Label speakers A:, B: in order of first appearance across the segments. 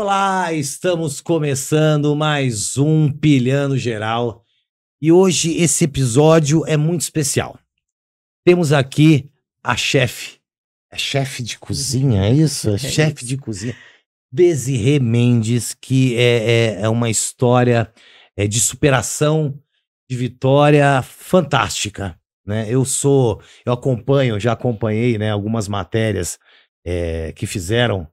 A: Olá, estamos começando mais um Pilhando Geral e hoje esse episódio é muito especial. Temos aqui a chefe, é chefe de cozinha, é isso? É, é chefe de cozinha. Desirê Mendes, que é, é, é uma história é, de superação, de vitória fantástica. Né? Eu sou, eu acompanho, já acompanhei né, algumas matérias é, que fizeram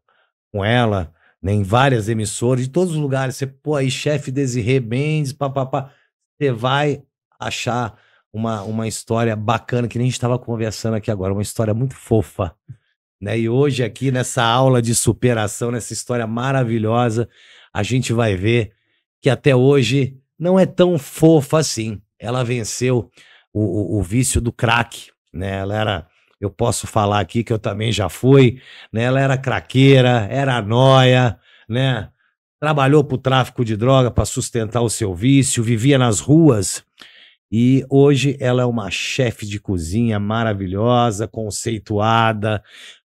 A: com ela né, em várias emissoras, de todos os lugares. Você pô aí, chefe Desirê Mendes, papapá. Você vai achar uma, uma história bacana, que nem a gente estava conversando aqui agora, uma história muito fofa. Né? E hoje, aqui nessa aula de superação, nessa história maravilhosa, a gente vai ver que até hoje não é tão fofa assim. Ela venceu o, o, o vício do crack, né? Ela era eu posso falar aqui que eu também já fui, né? Ela era craqueira, era noia, né? Trabalhou para o tráfico de droga para sustentar o seu vício, vivia nas ruas. E hoje ela é uma chefe de cozinha maravilhosa, conceituada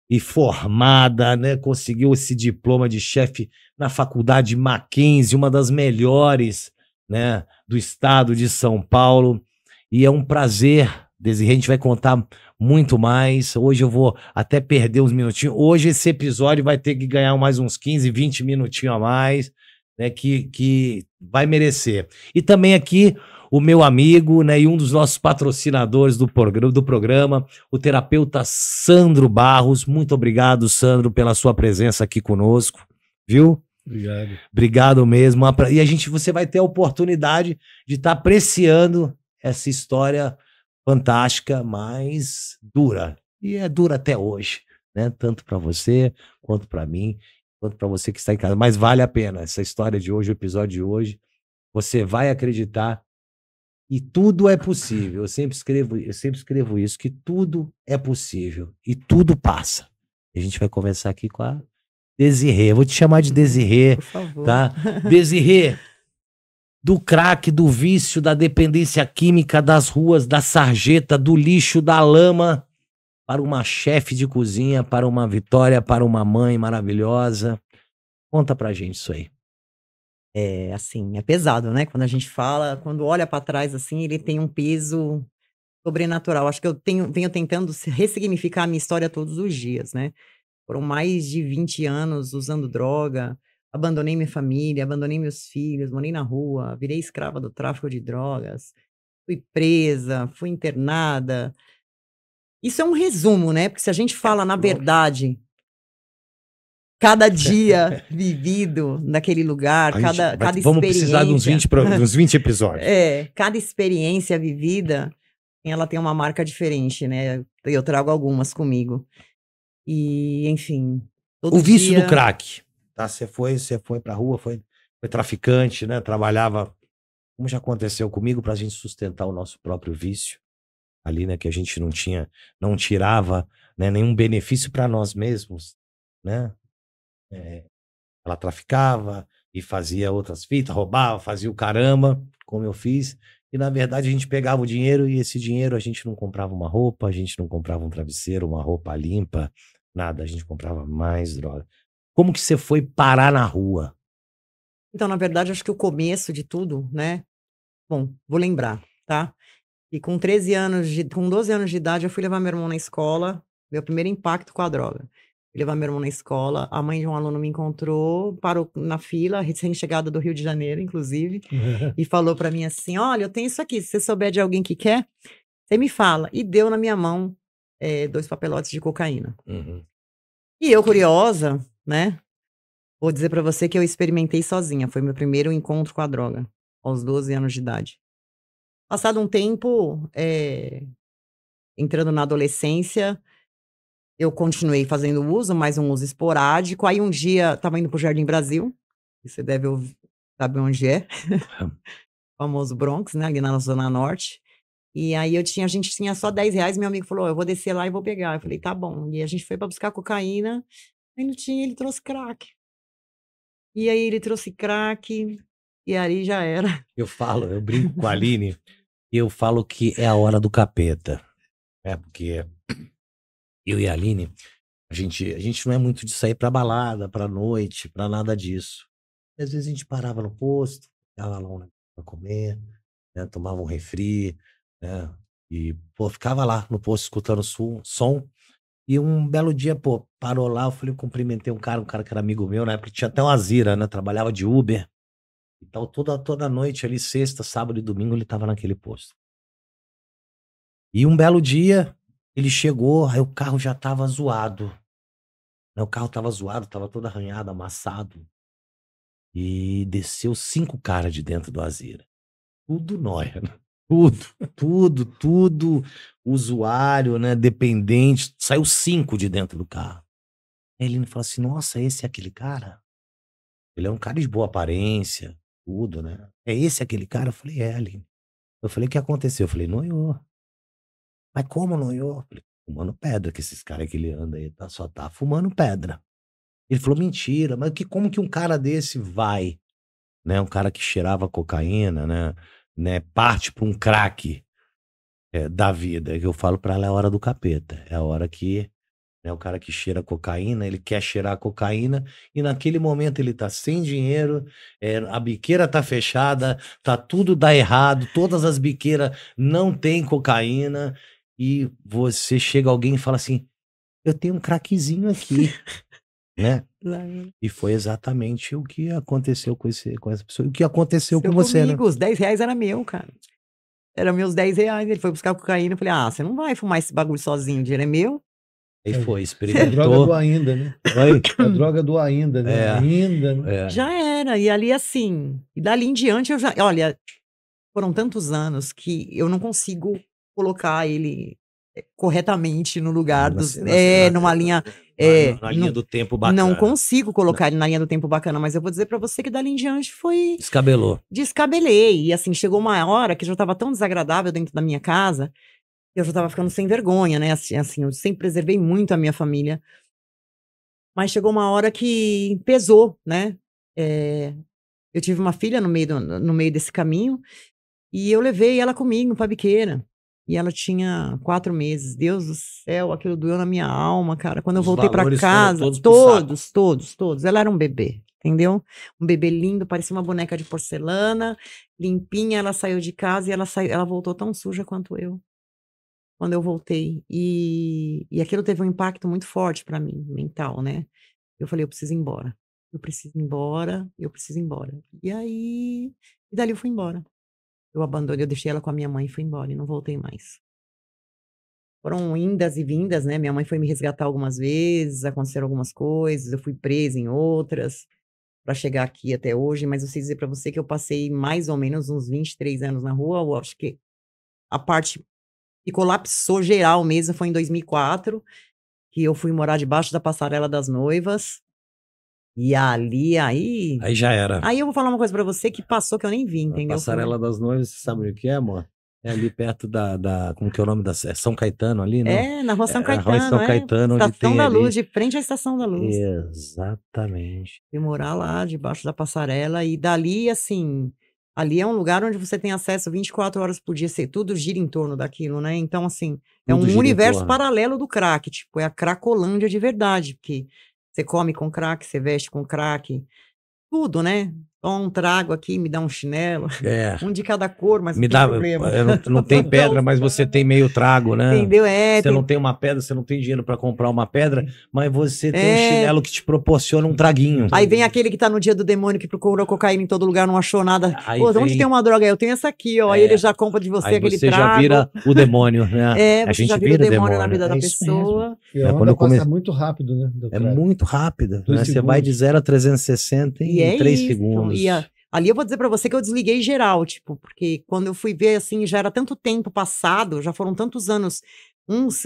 A: e formada, né? Conseguiu esse diploma de chefe na faculdade Mackenzie, uma das melhores, né, do estado de São Paulo. E é um prazer Desirê, a gente vai contar muito mais. Hoje eu vou até perder uns minutinhos. Hoje esse episódio vai ter que ganhar mais uns 15, 20 minutinhos a mais, né? Que, que vai merecer. E também aqui o meu amigo né, e um dos nossos patrocinadores do, programa, do programa, o terapeuta Sandro Barros. Muito obrigado, Sandro, pela sua presença aqui conosco, viu? Obrigado. Obrigado mesmo. E a gente, você vai ter a oportunidade de estar tá apreciando essa história fantástica, mas dura. E é dura até hoje, né? Tanto para você quanto para mim, quanto para você que está em casa. Mas vale a pena essa história de hoje, o episódio de hoje. Você vai acreditar e tudo é possível. Eu sempre escrevo, eu sempre escrevo isso que tudo é possível e tudo passa. A gente vai conversar aqui com a Desirê. vou te chamar de Desirê, tá? Desirê, do crack, do vício, da dependência química, das ruas, da sarjeta, do lixo, da lama, para uma chefe de cozinha, para uma Vitória, para uma mãe maravilhosa. Conta pra gente isso
B: aí. É, assim, é pesado, né? Quando a gente fala, quando olha para trás, assim, ele tem um peso sobrenatural. Acho que eu tenho, venho tentando ressignificar a minha história todos os dias, né? Foram mais de 20 anos usando droga, abandonei minha família, abandonei meus filhos, morei na rua, virei escrava do tráfico de drogas, fui presa, fui internada. Isso é um resumo, né? Porque se a gente é, fala na verdade, cada dia vivido naquele lugar, cada, cada experiência. Vamos precisar de uns 20, uns 20 episódios. é, cada experiência vivida, ela tem uma marca diferente, né? Eu trago algumas comigo. E, enfim. o vício dia... do
A: crack Tá? Você foi, você foi pra rua, foi, foi traficante, né? Trabalhava, como já aconteceu comigo, pra gente sustentar o nosso próprio vício ali, né? Que a gente não tinha, não tirava né, nenhum benefício para nós mesmos, né? É, ela traficava e fazia outras fitas, roubava, fazia o caramba, como eu fiz. E na verdade a gente pegava o dinheiro e esse dinheiro a gente não comprava uma roupa, a gente não comprava um travesseiro, uma roupa limpa, nada. A gente comprava mais droga. Como que você foi parar na rua?
B: Então, na verdade, acho que o começo de tudo, né? Bom, vou lembrar, tá? E com 13 anos, de, com 12 anos de idade, eu fui levar meu irmão na escola, meu primeiro impacto com a droga. Fui levar meu irmão na escola, a mãe de um aluno me encontrou, parou na fila, recém-chegada do Rio de Janeiro, inclusive, e falou para mim assim: Olha, eu tenho isso aqui, se você souber de alguém que quer, você me fala. E deu na minha mão é, dois papelotes de cocaína. Uhum. E eu, curiosa, né? Vou dizer para você que eu experimentei sozinha. Foi meu primeiro encontro com a droga, aos 12 anos de idade. Passado um tempo, é... entrando na adolescência, eu continuei fazendo uso, mas um uso esporádico. Aí um dia, estava indo pro Jardim Brasil, você deve ouvir, sabe onde é. famoso Bronx, né? Ali na Zona Norte. E aí eu tinha, a gente tinha só 10 reais, meu amigo falou, oh, eu vou descer lá e vou pegar. Eu falei, tá bom. E a gente foi para buscar cocaína Aí não tinha, ele trouxe crack. E aí ele trouxe crack, e aí já era.
A: Eu falo, eu brinco com a Aline, eu falo que é a hora do capeta. É, porque eu e a Aline, a gente, a gente não é muito de sair pra balada, pra noite, pra nada disso. Às vezes a gente parava no posto, ficava lá um negócio pra comer, né, tomava um refri, né, e pô, ficava lá no posto escutando o som e um belo dia, pô, parou lá, eu falei, eu cumprimentei um cara, um cara que era amigo meu, na né? época tinha até uma zira, né? Trabalhava de Uber. Então toda, toda noite ali, sexta, sábado e domingo, ele tava naquele posto. E um belo dia, ele chegou, aí o carro já tava zoado. Né, o carro tava zoado, tava todo arranhado, amassado. E desceu cinco caras de dentro do Azira. Tudo nóia, né? Tudo, tudo, tudo. Usuário, né? Dependente. Saiu cinco de dentro do carro. Aí ele falou assim: nossa, esse é aquele cara? Ele é um cara de boa aparência, tudo, né? É esse aquele cara? Eu falei, é, Aline. Eu falei, o que aconteceu? Eu falei, noiou. Mas como noiou? Falei, fumando pedra, que esses caras que ele anda aí tá, só tá fumando pedra. Ele falou, mentira, mas que, como que um cara desse vai? Né? Um cara que cheirava cocaína, né? né, parte para um craque é, da vida, que eu falo para ela é a hora do capeta, é a hora que né, o cara que cheira cocaína, ele quer cheirar cocaína e naquele momento ele tá sem dinheiro, é, a biqueira tá fechada, tá tudo dá errado, todas as biqueiras não tem cocaína e você chega alguém e fala assim, eu tenho um craquezinho aqui. né? E foi exatamente o que aconteceu com, esse, com essa pessoa. O que aconteceu Seu com comigo, você, né?
B: Os 10 reais era meu, cara. Era meus 10 reais. Ele foi buscar cocaína. Eu falei, ah, você não vai fumar esse bagulho sozinho, o dinheiro é meu.
A: E é. foi, experimentou. É a droga do ainda, né?
C: Oi? É a droga do ainda, né? É. Ainda, né? É. Já
B: era. E ali, assim, e dali em diante eu já. Olha, foram tantos anos que eu não consigo colocar ele eh, corretamente no lugar dos. é, numa linha né? É, na, linha não, do tempo bacana. Não consigo colocar né. ele na linha do tempo bacana, mas eu vou dizer para você que dali em diante foi.
A: Descabelou.
B: Descabelei. E assim, chegou uma hora que já tava tão desagradável dentro da minha casa, que eu já tava ficando sem vergonha, né? Assim, assim, eu sempre preservei muito a minha família. Mas chegou uma hora que pesou, né? É, eu tive uma filha no meio, do, no meio desse caminho e eu levei ela comigo pra biqueira. E ela tinha quatro meses. Deus do céu, aquilo doeu na minha alma, cara. Quando eu Os voltei para casa, todos, todos, todos, todos. Ela era um bebê, entendeu? Um bebê lindo, parecia uma boneca de porcelana, limpinha. Ela saiu de casa e ela, saiu, ela voltou tão suja quanto eu quando eu voltei. E, e aquilo teve um impacto muito forte para mim, mental, né? Eu falei, eu preciso ir embora. Eu preciso ir embora, eu preciso ir embora. E aí, e dali eu fui embora. Eu abandonei, eu deixei ela com a minha mãe e fui embora e não voltei mais. Foram indas e vindas, né? Minha mãe foi me resgatar algumas vezes, aconteceram algumas coisas, eu fui presa em outras para chegar aqui até hoje, mas eu sei dizer para você que eu passei mais ou menos uns 23 anos na rua, eu acho que a parte que colapsou geral mesmo foi em 2004, que eu fui morar debaixo da passarela das noivas, e ali, aí. Aí já era. Aí eu vou falar uma coisa para você que passou que eu nem vi, entendeu? A passarela
A: das noivas, você sabe o que é, amor? É ali perto da, da. Como que é o nome da. É São Caetano ali, né? É, na rua São é, Caetano. É, rua São Caetano, é, onde Estação tem da Luz, ali... de
B: frente à Estação da Luz.
A: Exatamente.
B: E morar lá, debaixo da passarela. E dali, assim. Ali é um lugar onde você tem acesso 24 horas por dia, assim, tudo gira em torno daquilo, né? Então, assim, é tudo um universo paralelo do crack, tipo, é a Cracolândia de verdade, porque você come com crack, você veste com crack, tudo, né? um trago aqui, me dá um chinelo. É. Um de cada cor, mas me dá, problema. Não, não tem
A: pedra, mas você tem meio trago, né? Entendeu? É, você tem... não tem uma pedra, você não tem dinheiro para comprar uma pedra, mas você é. tem um é. chinelo que te proporciona um traguinho. Aí vem
B: aquele que tá no dia do demônio que procurou cocaína em todo lugar, não achou nada. Aí Pô, vem... onde tem uma droga? Eu tenho essa aqui, ó. É. Aí ele já compra de você Aí aquele você trago. Você já vira
A: o demônio, né? É, a gente já vira, vira o demônio, demônio na né? vida da é pessoa.
C: E é, quando muito rápido, né? É muito rápido. Né? Você vai de
A: 0 a 360 em 3 é segundos
B: ali. Ali eu vou dizer para você que eu desliguei geral, tipo, porque quando eu fui ver, assim, já era tanto tempo passado, já foram tantos anos. Uns,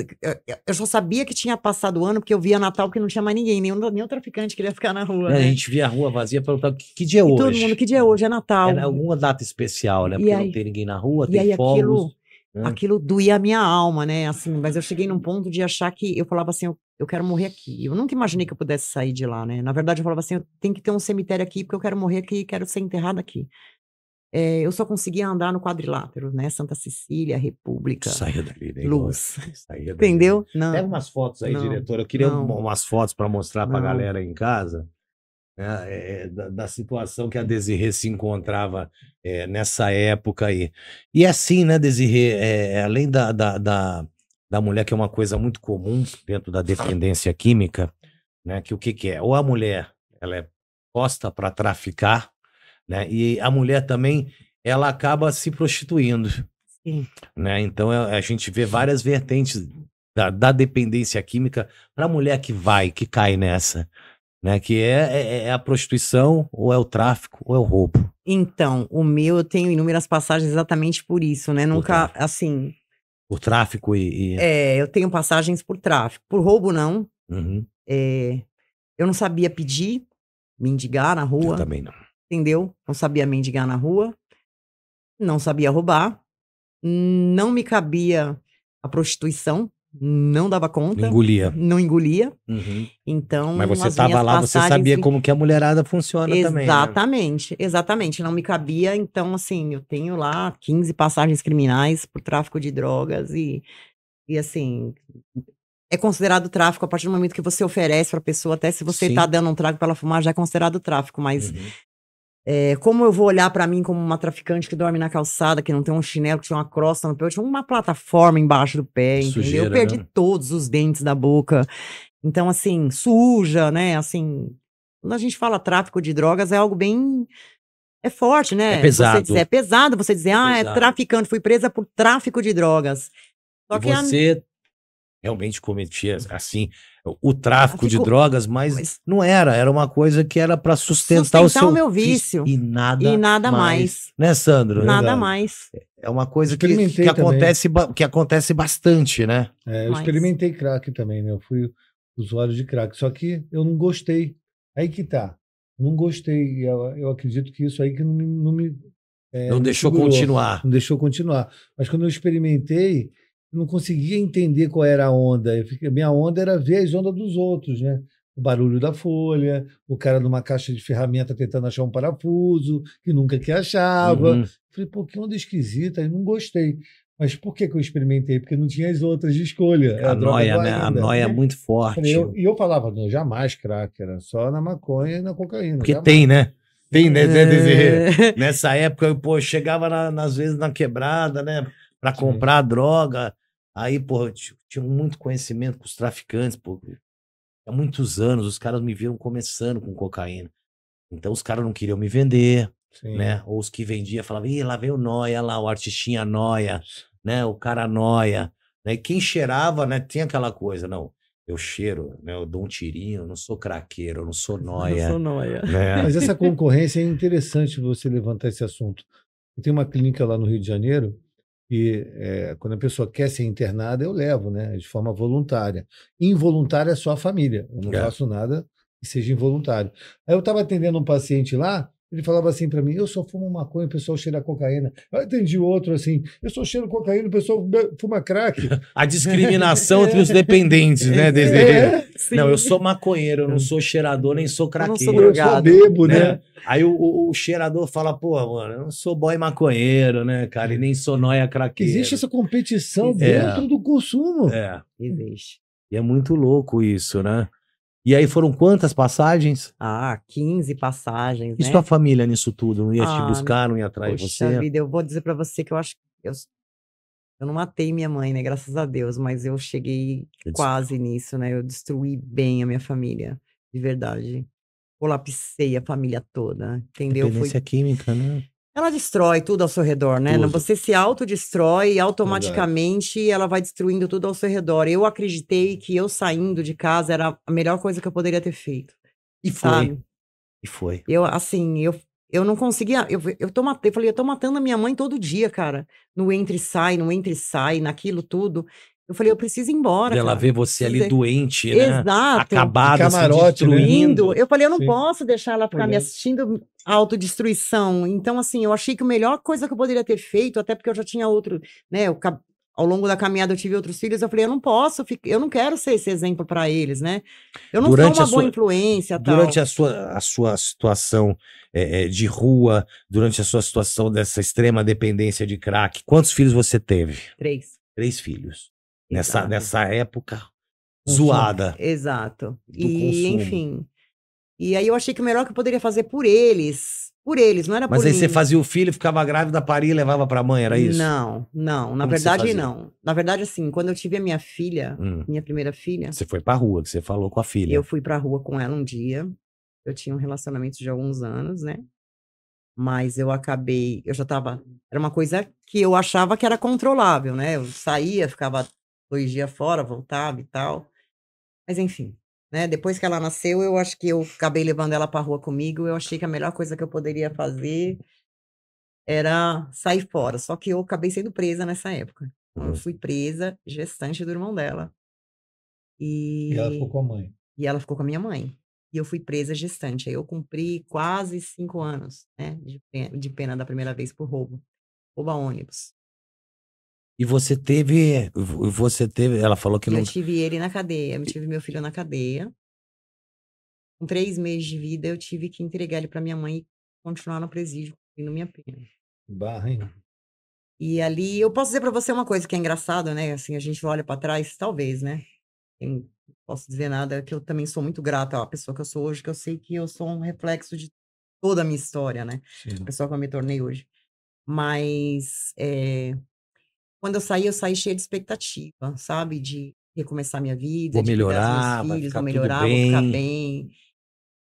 B: eu só sabia que tinha passado o ano porque eu via Natal que não tinha mais ninguém, nenhum, nenhum traficante queria ficar na rua. É, né? A gente
A: via a rua vazia e perguntava que, que dia é e hoje. Todo mundo, que dia é hoje? É Natal. Era alguma data especial, né? Porque aí, não tem ninguém na rua, tem aí, fogos. Aquilo,
B: né? aquilo doía a minha alma, né? Assim, mas eu cheguei num ponto de achar que eu falava assim, eu eu quero morrer aqui. Eu nunca imaginei que eu pudesse sair de lá, né? Na verdade, eu falava assim, eu tenho que ter um cemitério aqui porque eu quero morrer aqui e quero ser enterrada aqui. É, eu só conseguia andar no quadrilátero, né? Santa Cecília,
A: República, Saia dali, né? Luz. Saia dali. Entendeu?
B: Não. Pega umas fotos aí,
A: diretor. Eu queria umas fotos para mostrar para a galera em casa. né? É, é, da, da, situação que a Desirê se encontrava é, nessa época aí. E é assim, né, Desirê, é, além da, da, da, da mulher, que é uma coisa muito comum dentro da dependência química, né? Que o que, que é? Ou a mulher ela é posta para traficar, né? E a mulher também ela acaba se prostituindo. Sim. Né? Então é, a, gente vê várias vertentes da, da dependência química para a mulher que vai, que cai nessa. Né, que é é, é, é, a prostituição, ou é o tráfico, ou é o roubo.
B: Então, o meu eu tenho inúmeras passagens exatamente por isso, né? Nunca, assim,
A: por tráfico e, e,
B: É, eu tenho passagens por tráfico. Por roubo, não. Uhum. É, eu não sabia pedir, mendigar na rua. Eu também não. Entendeu? Não sabia mendigar na rua. Não sabia roubar. Não me cabia a prostituição não dava conta. engolia. Não engolia. Uhum. Então. Mas você estava lá, você sabia como que
A: a mulherada funciona né? exatamente, também.
B: Exatamente, né? exatamente. Não me cabia. Então, assim, eu tenho lá 15 passagens criminais por tráfico de drogas e, e assim. É considerado tráfico a partir do momento que você oferece para a pessoa, até se você está dando um trago para ela fumar, já é considerado tráfico, mas uhum. É, como eu vou olhar para mim como uma traficante que dorme na calçada, que não tem um chinelo, que tinha uma crosta no pé, eu tinha uma plataforma embaixo do pé, Sujeira, Eu perdi né? todos os dentes da boca. Então, assim, suja, né? Assim, quando a gente fala tráfico de drogas, é algo bem. É forte, né? É pesado. Você dizer, é pesado você dizer, é ah, é traficante, fui presa por tráfico
A: de drogas. Só e que você a... realmente cometia, assim, o tráfico de drogas, mas, mas, não era, era uma coisa que era para sustentar, sustentar, o seu o meu vício e nada, e nada mais. mais. Né, Sandro? Nada é mais. É uma coisa que, que acontece que acontece bastante, né?
C: É, eu mas. experimentei crack também, né? Eu fui usuário de crack, só que eu não gostei. Aí que tá. Não gostei. Eu, eu acredito que isso aí que não me, não me é, não deixou segurou, continuar. Não deixou continuar. Mas quando eu experimentei, eu não conseguia entender qual era a onda. Eu fiquei, minha onda era ver as ondas dos outros, né? O barulho da folha, o cara numa caixa de ferramenta tentando achar um parafuso, que nunca que achava. Uhum. Falei, pô, que onda esquisita, eu não gostei. Mas por que, que eu experimentei? Porque não tinha as outras de escolha. A, noia, né? A noia é muito forte. e eu, falava, não, jamais crack, era só na maconha e na cocaína. Porque jamais. tem, né? Tem, né? É... Nessa época, eu, pô, chegava na, às vezes na quebrada, né? Para
A: comprar droga. Aí, pô, eu tinha muito conhecimento com os traficantes, pô. Há muitos anos, os caras me viram começando com cocaína. Então, os caras não queriam me vender, Sim. né? Ou os que vendiam falavam, ih, lá veio noia, lá o artistinha noia, né? O cara noia. Né? Quem cheirava, né? Tem aquela coisa, não eu cheiro, né? Eu dou um tirinho, não sou craqueiro, eu não sou noia. Eu sou noia. Né? Mas essa
C: concorrência é interessante você levantar esse assunto. Tem uma clínica lá no Rio de Janeiro e é, eh, quando a pessoa quer ser internada, eu levo, né? De forma voluntária. Involuntária é só a família. Eu não é. faço nada que seja involuntário. Aí eu estava atendendo um paciente lá ele falava assim para mim: eu só fumo maconha, o pessoal cheira cocaína. Eu entendi outro assim: eu só cheiro cocaína, o pessoal fuma crack. A discriminação entre os dependentes, né, é, Desirê? É. não, eu sou
A: maconheiro, eu não é. sou cheirador, nem sou craqueiro. Eu, não sou, eu sou bebo, né? né? Aí o, o, o, cheirador fala: pô, mano, eu não sou boy maconheiro, né, cara, e nem sou noia craqueiro. Existe essa
C: competição é. dentro do consumo. É.
A: Existe. E é muito louco isso, né? E aí foram quantas passagens? Ah, 15 passagens. E né? sua família nisso tudo? Não ia ah, te buscar, não ia atrás de você? Vida,
B: eu vou dizer para você que eu acho que eu, eu, não matei minha mãe, né? Graças a Deus, mas eu cheguei eu quase nisso, né? Eu destruí bem a minha família, de verdade. Colapsei a família toda, entendeu? Dependência Foi...
A: química, né?
B: Ela destrói tudo ao seu redor, né? Tudo. Você se autodestrói e automaticamente Verdade. ela vai destruindo tudo ao seu redor. Eu acreditei que eu saindo de casa era a melhor coisa que eu poderia ter feito. E sabe? foi. E foi. Eu, assim, eu, eu não conseguia. Eu, eu, tô, eu falei, eu tô matando a minha mãe todo dia, cara. No entre e sai, no entre e sai, naquilo tudo. Eu falei, eu preciso ir embora. E ela cara. vê você ali doente, né? Exato. Acabada, se né? destruindo. Né? Eu falei, eu não Sim. posso deixar ela ficar é. me assistindo à autodestruição. Então, assim, eu achei que a melhor coisa que eu poderia ter feito, até porque eu já tinha outro, né? Eu, ao longo da caminhada eu tive outros filhos, eu falei, eu não posso, eu não quero ser esse exemplo para eles, né? Eu não durante sou uma boa sua, influência. Durante tal. A,
A: sua, a sua situação é, de rua, durante a sua situação dessa extrema dependência de crack, quantos filhos você teve? Três. Três filhos nessa, nessa época zoada. Exato. E, consumo. enfim.
B: E aí eu achei que o melhor que eu poderia fazer é por eles. Por eles, não era Mas por Mas aí você
A: fazia o filho, ficava grávida, paria e levava pra mãe, era isso? Não, não. Na Como verdade, não.
B: Na verdade, assim, quando eu tive a minha filha, hum. minha primeira filha. Você
A: foi pra rua, que você falou com a filha. Eu
B: fui pra rua com ela um dia. Eu tinha um relacionamento de alguns anos, né? Mas eu acabei. Eu já tava. Era uma coisa que eu achava que era controlável, né? Eu saía, ficava dois dias fora, voltava e tal. Mas enfim, né? Depois que ela nasceu, eu acho que eu acabei levando ela para rua comigo. Eu achei que a melhor coisa que eu poderia fazer era sair fora. Só que eu acabei sendo presa nessa época. eu hum. fui presa, gestante do irmão dela.
C: E... e ela ficou com a mãe.
B: E ela ficou com a minha mãe. E eu fui presa gestante. Aí eu cumpri quase cinco anos né, de, pena, de pena da primeira vez por roubo. Rouba ônibus.
A: E você teve, você teve, ela falou que eu não... Eu
B: tive ele na cadeia, eu tive meu filho na
C: cadeia.
B: Com três meses de vida, eu tive que entregar ele para minha mãe e continuar no presídio, cumprindo minha
C: pena. Barra, hein?
B: E ali, eu posso dizer para você uma coisa que é engraçada, né? Assim, a gente olha para trás, talvez, né? Eu posso dizer nada, que eu também sou muito grata à pessoa que eu sou hoje, que eu sei que eu sou um reflexo de toda a minha história, né? Sim. A pessoa que eu me tornei hoje. Mas é, quando eu saí, eu saí cheia de expectativa, sabe? De recomeçar minha vida, vou de melhorar, meus filhos, vou melhorar, vou ficar bem.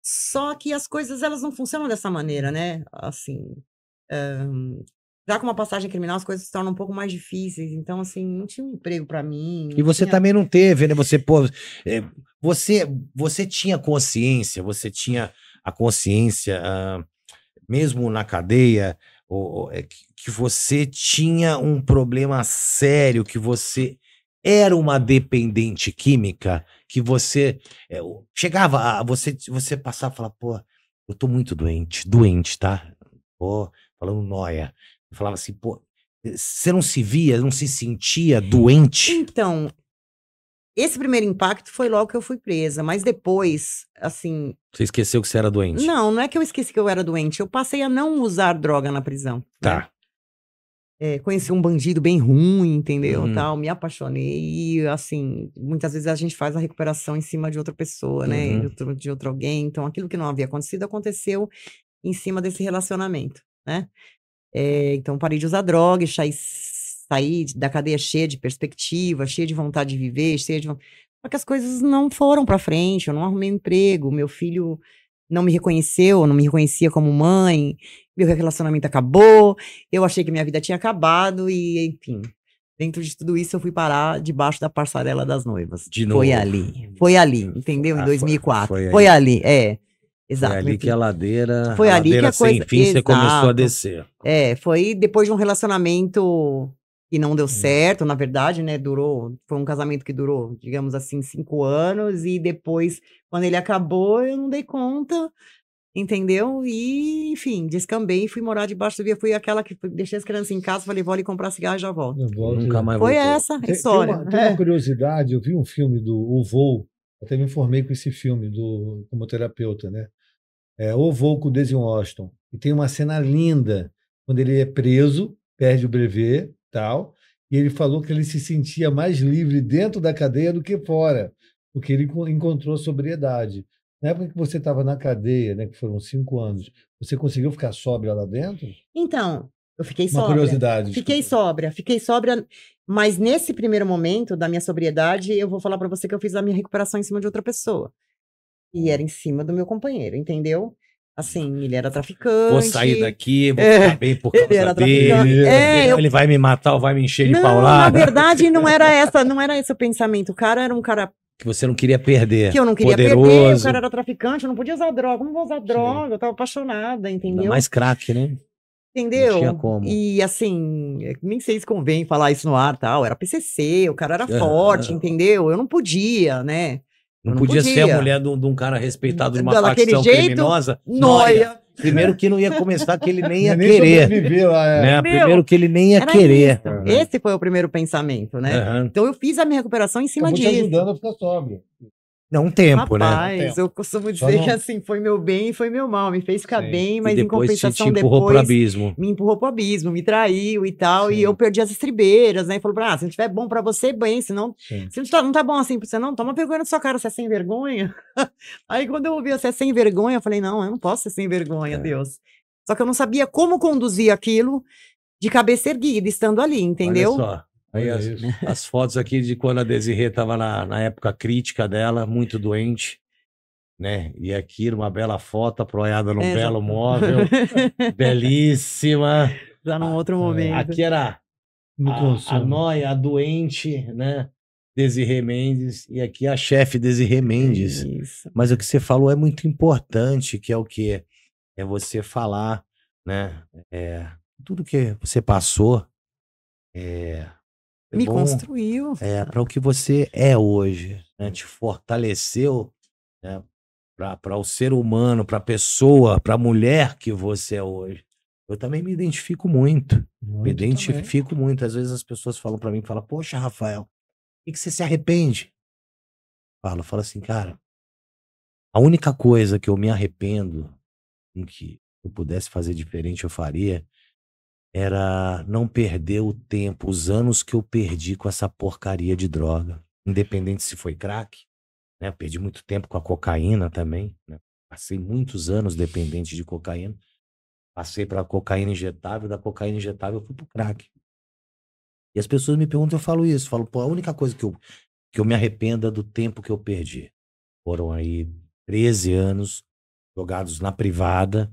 B: Só que as coisas, elas não funcionam dessa maneira, né? Assim, um, eh, já com uma passagem criminal, as coisas se tornam um pouco mais difíceis. Então, assim, não tinha um emprego para mim. E você tinha... também
A: não teve, né? Você, pô, eh, você, você tinha consciência, você tinha a consciência, uh, mesmo na cadeia, é que você tinha um problema sério, que você era uma dependente química, que você é, chegava, a, você você passava e falava, pô, eu tô muito doente, doente, tá? Pô, falando noia. falava assim, pô, você não se via, não se sentia doente?
B: Então, esse primeiro impacto foi logo que eu fui presa, mas depois, assim.
A: Você esqueceu que você era doente?
B: Não, não é que eu esqueci que eu era doente. Eu passei a não usar droga na prisão. Tá. Né? É, conheci um bandido bem ruim, entendeu? Uhum. Tal, me apaixonei. E, assim, muitas vezes a gente faz a recuperação em cima de outra pessoa, né? Uhum. De, outro, de outro alguém. Então, aquilo que não havia acontecido aconteceu em cima desse relacionamento, né? É, então, parei de usar drogas, sair da cadeia cheia de perspectiva, cheia de vontade de viver, cheia de. Só que as coisas não foram para frente, eu não arrumei emprego, meu filho não me reconheceu, não me reconhecia como mãe, meu relacionamento acabou, eu achei que minha vida tinha acabado e, enfim, dentro de tudo isso eu fui parar debaixo da passarela das noivas. De novo. Foi ali, foi ali, entendeu? Em ah, 2004. Foi, foi, foi, ali, é. Exato. Foi ali que a ladeira, foi a ali que a coisa, sem fim, exato. você começou a descer. É, foi depois de um relacionamento e não deu hum. certo, na verdade, né? Durou, foi um casamento que durou, digamos assim, cinco anos, e depois, quando ele acabou, eu não dei conta, entendeu? E, enfim, descambei, fui morar debaixo do via, fui aquela que deixei as crianças em casa, falei, vou ali comprar cigarro e já volto.
C: volto Nunca mais Foi voltou. essa a história. Tem, tem, uma, tem é. Né? uma, curiosidade, eu vi um filme do O Voo, até me informei com esse filme do como terapeuta, né? É, o Voo com o Desi Washington. E tem uma cena linda, quando ele é preso, perde o brevet, tal, e ele falou que ele se sentia mais livre dentro da cadeia do que fora, porque ele encontrou sobriedade. Na época que você estava na cadeia, né, que foram cinco anos, você conseguiu ficar sóbria lá dentro?
B: Então, eu fiquei Uma curiosidade. Fiquei desculpa. sóbria, fiquei sóbria, mas nesse primeiro momento da minha sobriedade, eu vou falar para você que eu fiz a minha recuperação em cima de outra pessoa. E hum. era em cima do meu companheiro, entendeu? Assim, ele era traficante. Vou
A: sair daqui, vou é, ficar bem por causa ele dele. É, eu... Ele vai me matar ou vai me encher não, de paulada. Na
B: verdade, não era essa, não era esse o pensamento. O cara era um cara
A: que você não queria perder. Que eu não queria poderoso. perder, o cara era
B: traficante, eu não podia usar droga. Como vou usar droga? Sim. Eu tava apaixonada, entendeu? mais
A: craque, né? Entendeu? Não tinha como. E
B: assim, nem sei se convém falar isso no ar, tal. Era PCC, o cara era forte, entendeu? Eu não podia, né?
A: Não, não podia, podia, ser a mulher de um, de um cara respeitado de uma Daquele facção jeito, criminosa. Noia. Primeiro que não ia começar, que ele nem ia nem querer. Lá, é. né? Meu, Primeiro que ele nem ia querer. Esse foi o primeiro
B: pensamento, né? Uhum. Então eu fiz a minha recuperação em cima Acabou disso. Te ajudando a ficar
A: sóbrio. Não, é um
B: tempo, Rapaz, né? Rapaz, eu costumo dizer não... que assim, foi meu bem e foi meu mal. Me fez ficar Sim. bem, mas em compensação depois. Me empurrou pro abismo, me traiu e tal. Sim. E eu perdi as estribeiras, né? E falou: pra, ah, se não tiver bom pra você, bem. senão se não tá, não tá bom assim pra você, não, toma vergonha na sua cara, você é sem vergonha. Aí quando eu ouvi você é sem vergonha, eu falei: não, eu não posso ser sem vergonha, é. Deus. Só que eu não sabia como conduzir aquilo de cabeça erguida, estando ali, entendeu? Olha
C: só.
A: Aí as, as, fotos aqui de quando a Desirê estava na, na época crítica dela, muito doente né? E aqui uma bela foto apoiada num é, belo já... móvel, belíssima. Já num outro é, momento. Aqui era no a, a noia, a doente, né? Desirê Mendes e aqui a chefe Desirê Mendes. Isso. Mas o que você falou é muito importante, que é o que é você falar, né? É, tudo que você passou, é, é me bom, construiu. É, para o que você é hoje, né? Te fortaleceu, né? Para o ser humano, para a pessoa, para a mulher que você é hoje. Eu também me identifico muito.
C: muito me identifico
A: também. muito. Às vezes as pessoas falam para mim, falam, poxa, Rafael, o que você se arrepende? Fala, fala assim, cara, a única coisa que eu me arrependo, em que eu pudesse fazer diferente, eu faria, era não perder o tempo, os anos que eu perdi com essa porcaria de droga, independente se foi crack, né? Perdi muito tempo com a cocaína também, né? Passei muitos anos dependente de cocaína. Passei para cocaína injetável, da cocaína injetável eu fui pro crack. E as pessoas me perguntam, eu falo isso, eu falo, pô, a única coisa que eu que eu me arrependa é do tempo que eu perdi. Foram aí 13 anos jogados na privada,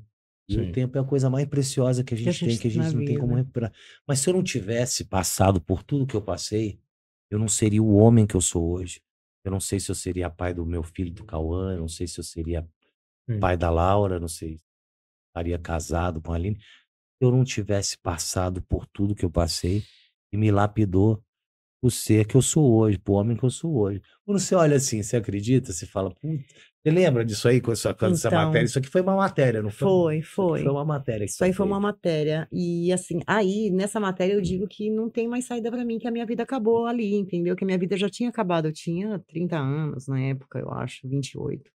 A: Sim. o tempo é a coisa mais preciosa que a gente, que a gente tem, que a gente não vida. tem como recuperar. Mas se eu não tivesse passado por tudo que eu passei, eu não seria o homem que eu sou hoje. Eu não sei se eu seria pai do meu filho, do Cauã, eu não sei se eu seria hum. pai da Laura, não sei se estaria casado com a Aline. Se eu não tivesse passado por tudo que eu passei e me lapidou o ser que eu sou hoje, o homem que eu sou hoje. Quando você olha assim, você acredita, você fala, puta, você lembra disso aí, com essa, com essa então. matéria? Isso aqui foi uma matéria, não foi? Foi, foi. Foi uma matéria. Isso
B: aí foi uma matéria. E assim, aí, nessa matéria, eu hum. digo que não tem mais saída para mim, que a minha vida acabou ali, entendeu? Que a minha vida já tinha acabado. Eu tinha 30 anos na época, eu acho, 28.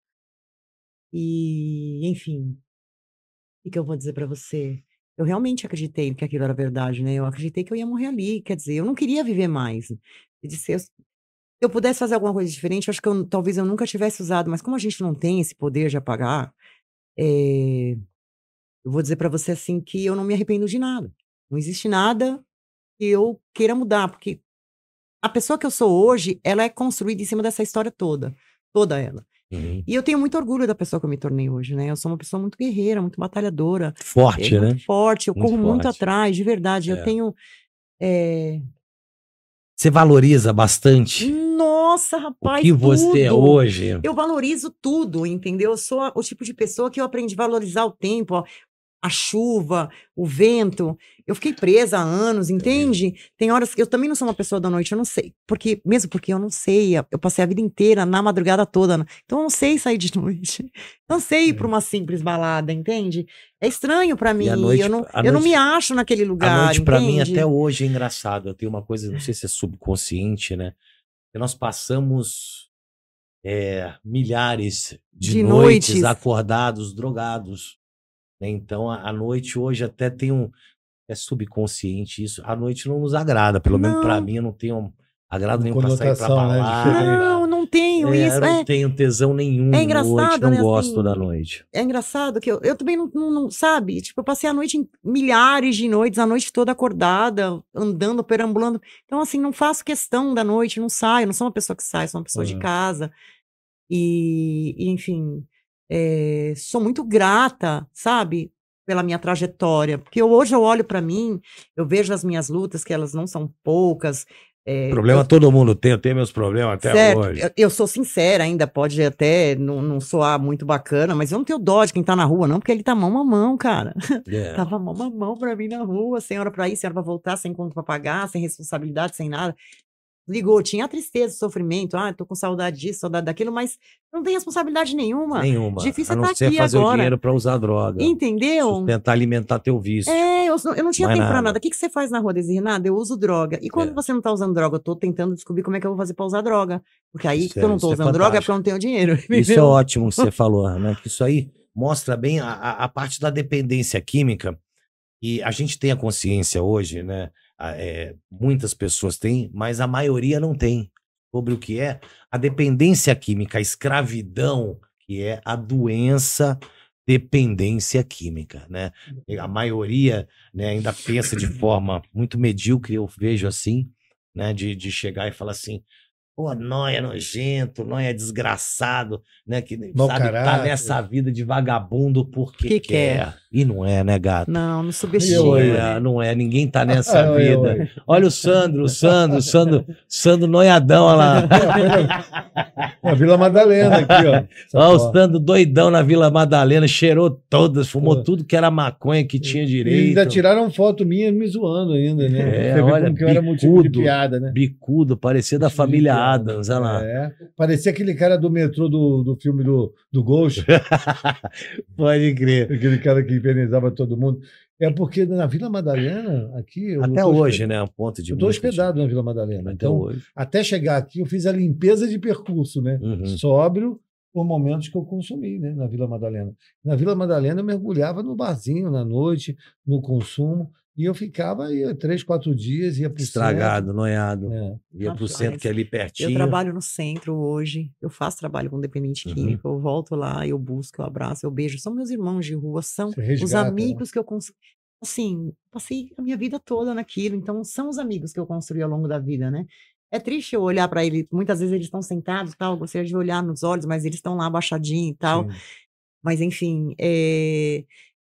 B: E, enfim. O que eu vou dizer para você? Eu realmente acreditei que aquilo era verdade, né? Eu acreditei que eu ia morrer ali. Quer dizer, eu não queria viver mais. Eu disse, eu, eu pudesse fazer alguma coisa diferente, acho que eu, talvez eu nunca tivesse usado, mas como a gente não tem esse poder de apagar, é, eu vou dizer para você assim que eu não me arrependo de nada. Não existe nada que eu queira mudar, porque a pessoa que eu sou hoje, ela é construída em cima dessa história toda, toda ela. Uhum. E eu tenho muito orgulho da pessoa que eu me tornei hoje, né? Eu sou uma pessoa muito guerreira, muito batalhadora. Forte,
A: é, né? Muito forte, eu muito corro forte. muito
B: atrás, de verdade. É. Eu tenho. É,
A: você valoriza bastante?
B: Nossa, rapaz, o que você é hoje? Eu valorizo tudo, entendeu? Eu sou o tipo de pessoa que eu aprendi a valorizar o tempo, a chuva, o vento. Eu fiquei presa há anos, entende? Tem horas que eu também não sou uma pessoa da noite, eu não sei. Porque, mesmo porque eu não sei, eu passei a vida inteira na madrugada toda. Né? Então eu não sei sair de noite. Não sei ir pra hum. uma simples balada, entende? É estranho para mim. Noite, eu não, eu noite, não me acho naquele lugar. A noite, para mim, até
A: hoje é engraçado. Eu tenho uma coisa, não sei se é subconsciente, né? Que nós passamos é, milhares de, de noites, noites acordados, drogados né? Então, a, a noite hoje até tem um. É subconsciente isso. A noite não nos agrada, pelo não. menos para mim, eu não tenho agrado nenhum pra sair pra né, balada. Né? Não, não tenho é, isso. Eu não é... tenho tesão nenhum é engraçado, noite, não né, assim, gosto assim, da noite.
B: É engraçado que eu, eu também não, não, não, sabe? Tipo, eu passei a noite em milhares de noites, a noite toda acordada, andando, perambulando. Então, assim, não faço questão da noite, não saio, não sou uma pessoa que sai, sou uma pessoa uhum. de casa. E, e, enfim. É, sou muito grata, sabe, pela minha trajetória, porque eu, hoje eu olho para mim, eu vejo as minhas lutas, que elas não são poucas. É, Problema eu, todo
A: mundo tem, eu tenho meus problemas até certo, hoje. Eu,
B: eu, sou sincera ainda, pode até não, não soar muito bacana, mas eu não tenho dó de quem tá na rua, não, porque ele tá mão a mão, cara. Yeah. É. Tava mão a mão pra mim na rua, sem hora pra ir, sem hora pra voltar, sem conta pra pagar, sem responsabilidade, sem nada ligou, tinha tristeza, sofrimento, ah, tô com saudade disso, saudade daquilo, mas não tem responsabilidade nenhuma. Nenhuma. Difícil é tá estar aqui fazer agora. o dinheiro
A: para usar droga.
B: Entendeu?
A: Tentar alimentar teu vício. É, eu, eu não tinha mais tempo para nada.
B: O que, que você faz na rua, Desir? Nada, eu uso droga. E quando é. você não tá usando droga, eu tô tentando descobrir como é que eu vou fazer para usar droga. Porque aí, que eu é, não tô é usando é droga, é porque eu não tenho dinheiro. Isso
A: é ótimo que você falou, né? Porque isso aí mostra bem a, a parte da dependência química. E a gente tem a consciência hoje, né? é, muitas pessoas têm, mas a maioria não tem. Sobre o que é a dependência química, a escravidão, que é a doença dependência química, né? A maioria né, ainda pensa de forma muito medíocre, eu vejo assim, né? De, de chegar e falar assim, Pô, nóia nojento, nóia desgraçado, né? Que Bom sabe tá caráter. tá nessa vida de vagabundo porque que quer. quer. E não é, né, gato? Não, não subestima. É, não é, ninguém tá nessa vida. Olha o Sandro, o Sandro, o Sandro, Sandro noiadão, olha lá. A Vila Madalena aqui, ó. Olha o Sandro doidão na Vila Madalena, cheirou todas, fumou Pô. tudo que era maconha que
C: tinha direito. E ainda tiraram foto minha me zoando ainda, né? É, olha, bicudo, eu era muito tipo de piada, né? Bicudo, parecia da família Adams, olha lá. É. Parecia aquele cara do metrô do, do filme do, do Ghost. Pode crer. Aquele cara que infernizava todo mundo. É porque na Vila Madalena, aqui. Até hoje, hosped... né? É um
A: ponto de. Eu estou
C: hospedado na Vila Madalena. Até então, hoje. até chegar aqui, eu fiz a limpeza de percurso, né? Uhum. Sóbrio por momentos que eu consumi, né? Na Vila Madalena. Na Vila Madalena, eu mergulhava no barzinho na noite, no consumo. E eu ficava ia três, quatro dias, ia para Estragado,
A: centro. noiado.
C: É. Ia para o centro, que é ali pertinho. Eu trabalho no centro hoje, eu faço trabalho com dependente uhum. químico,
B: eu volto lá, eu busco, eu abraço, eu beijo. São meus irmãos de rua, são resgata, os né? amigos né? que eu construí. Assim, passei a minha vida toda naquilo, então são os amigos que eu construí ao longo da vida, né? É triste eu olhar para ele, muitas vezes eles estão sentados tal, eu gostaria de olhar nos olhos, mas eles estão lá abaixadinho e tal. Sim. Mas, enfim, é...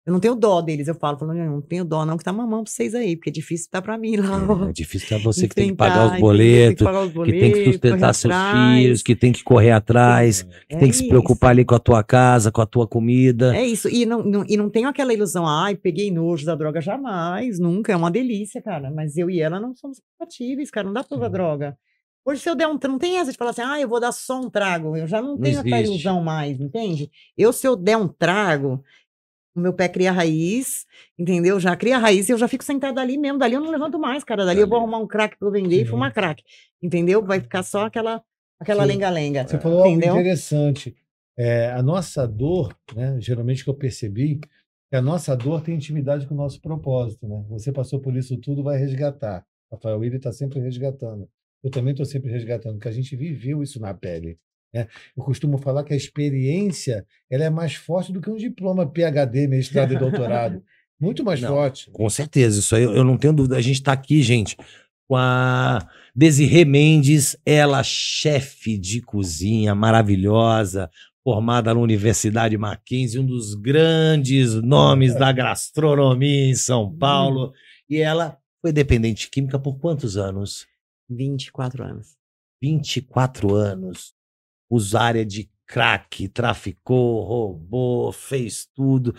B: Eu não tenho dó deles, eu falo, falando, não tenho dó não que tá mamão pra vocês aí, porque é difícil tá pra mim lá.
A: É, é difícil pra você que tem que pagar os boletos, que tem que sustentar seus atrás. filhos, que tem que correr atrás, é, que é tem que é isso. se preocupar ali com a tua casa, com a tua comida. É
B: isso, e não, não, e não tenho aquela ilusão, ai, peguei nojo da droga, jamais, nunca, é uma delícia, cara, mas eu e ela não somos compatíveis, cara, não dá pra usar uhum. droga. Hoje, se eu der um. Não tem essa de falar assim, ah, eu vou dar só um trago. Eu já não, tenho existe. essa ilusão mais, entende? Eu, se eu der um trago, o meu pé cria raiz, entendeu? Já cria raiz e eu já fico sentada ali mesmo. Dali eu não levanto mais, cara. Dali eu vou arrumar um crack para vender Sim. e fumar crack. Entendeu? Vai ficar só aquela aquela lenga-lenga. Você falou entendeu? algo
C: interessante. É, a nossa dor, né? Geralmente que eu percebi, é a nossa dor tem intimidade com o nosso propósito, né? Você passou por isso tudo, vai resgatar. Rafael ele está sempre resgatando. Eu também estou sempre resgatando, porque a gente viveu isso na pele. Né? Eu costumo falar que a experiência ela é mais forte do que um diploma PHD, mestrado e doutorado. Muito mais não, forte.
A: Com certeza, isso aí eu não tenho dúvida. A gente está aqui, gente, com a Desirê Mendes, ela chefe de cozinha maravilhosa, formada na Universidade Mackenzie, um dos grandes nomes é. da gastronomia em São uhum. Paulo. Hum. E ela foi dependente de química por quantos anos? 24 anos. 24 anos área de crack, traficou, roubou, fez tudo,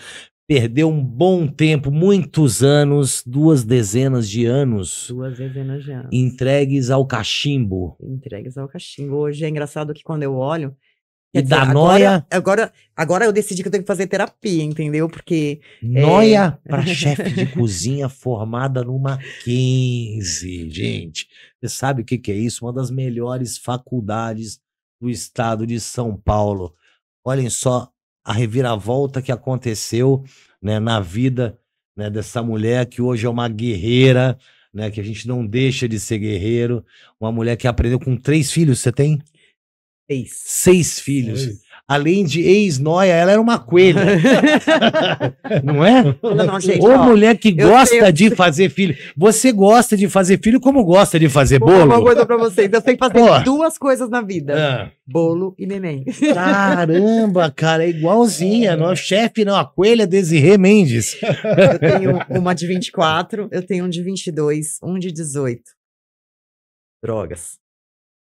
A: perdeu um bom tempo, muitos anos, duas dezenas de anos. Duas
B: dezenas de anos.
A: Entregues ao cachimbo. Entregues
B: ao cachimbo. Hoje é engraçado que quando eu olho.
A: E dizer, da agora, noia.
B: Agora, agora eu decidi que eu tenho que fazer terapia, entendeu? Porque. É, noia é... para chefe de
A: cozinha formada numa 15, gente. Você sabe o que, que é isso? Uma das melhores faculdades do estado de São Paulo. Olhem só a reviravolta que aconteceu né, na vida né, dessa mulher que hoje é uma guerreira, né, que a gente não deixa de ser guerreiro, uma mulher que aprendeu com três filhos, você tem? Seis. Seis filhos. Seis além de ex-noia, ela era uma coelha. não é? Não, gente, Ou ó, mulher que gosta tenho... de fazer filho. Você gosta de fazer filho como gosta de fazer bolo? Uma coisa pra vocês, eu tenho que fazer
B: duas coisas na vida. Ah. Bolo e neném. Caramba,
A: cara, é igualzinha. É. Não, é chefe não, a coelha Desirê Mendes. Eu
B: tenho uma de 24, eu tenho um de 22, um de 18. Drogas,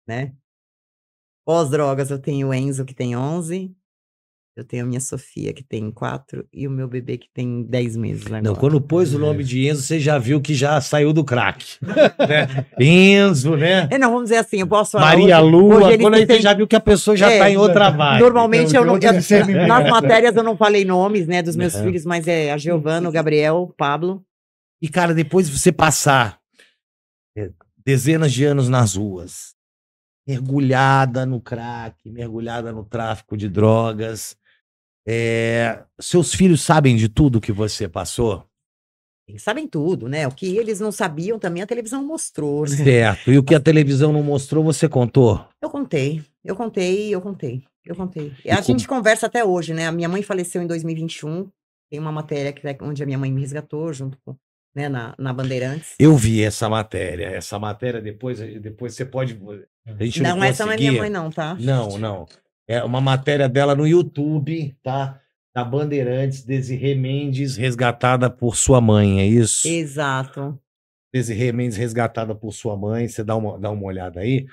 B: né? Pós-drogas, eu tenho o Enzo, que tem 11. Eu tenho a minha Sofia, que tem 4. E o meu bebê, que tem 10 meses agora. Não,
A: quando pôs o nome de Enzo, você já viu que já saiu do crack. né? Enzo, né?
B: É, não, vamos dizer assim, eu posso falar. Maria hoje, Lua, hoje quando ele já viu
A: que a pessoa já está é, tá em outra vibe. Normalmente, eu então, não, eu, nas né? matérias,
B: eu não falei nomes né, dos meus é. filhos, mas é a Giovana, o Gabriel, o
A: Pablo. E, cara, depois você passar é, dezenas de anos nas ruas, mergulhada no crack, mergulhada no tráfico de drogas. É, seus filhos sabem de tudo que você passou?
B: Eles sabem tudo, né? O que eles não sabiam também a televisão mostrou. Né? Certo.
A: E o que a assim. televisão não mostrou, você contou?
B: Eu contei. Eu contei, eu contei. Eu contei. E a gente conversa até hoje, né? A minha mãe faleceu em 2021. Tem uma matéria que, é onde a minha mãe me resgatou junto com né, na, na Bandeirantes.
A: Eu vi essa matéria. Essa matéria depois, depois você pode. A gente não, não essa não é minha mãe, não,
B: tá? Não,
A: não. É uma matéria dela no YouTube, tá? Da Bandeirantes, Desirê Mendes, resgatada por sua mãe, é isso? Exato. Desirê Mendes, resgatada por sua mãe. Você dá uma, dá uma olhada aí.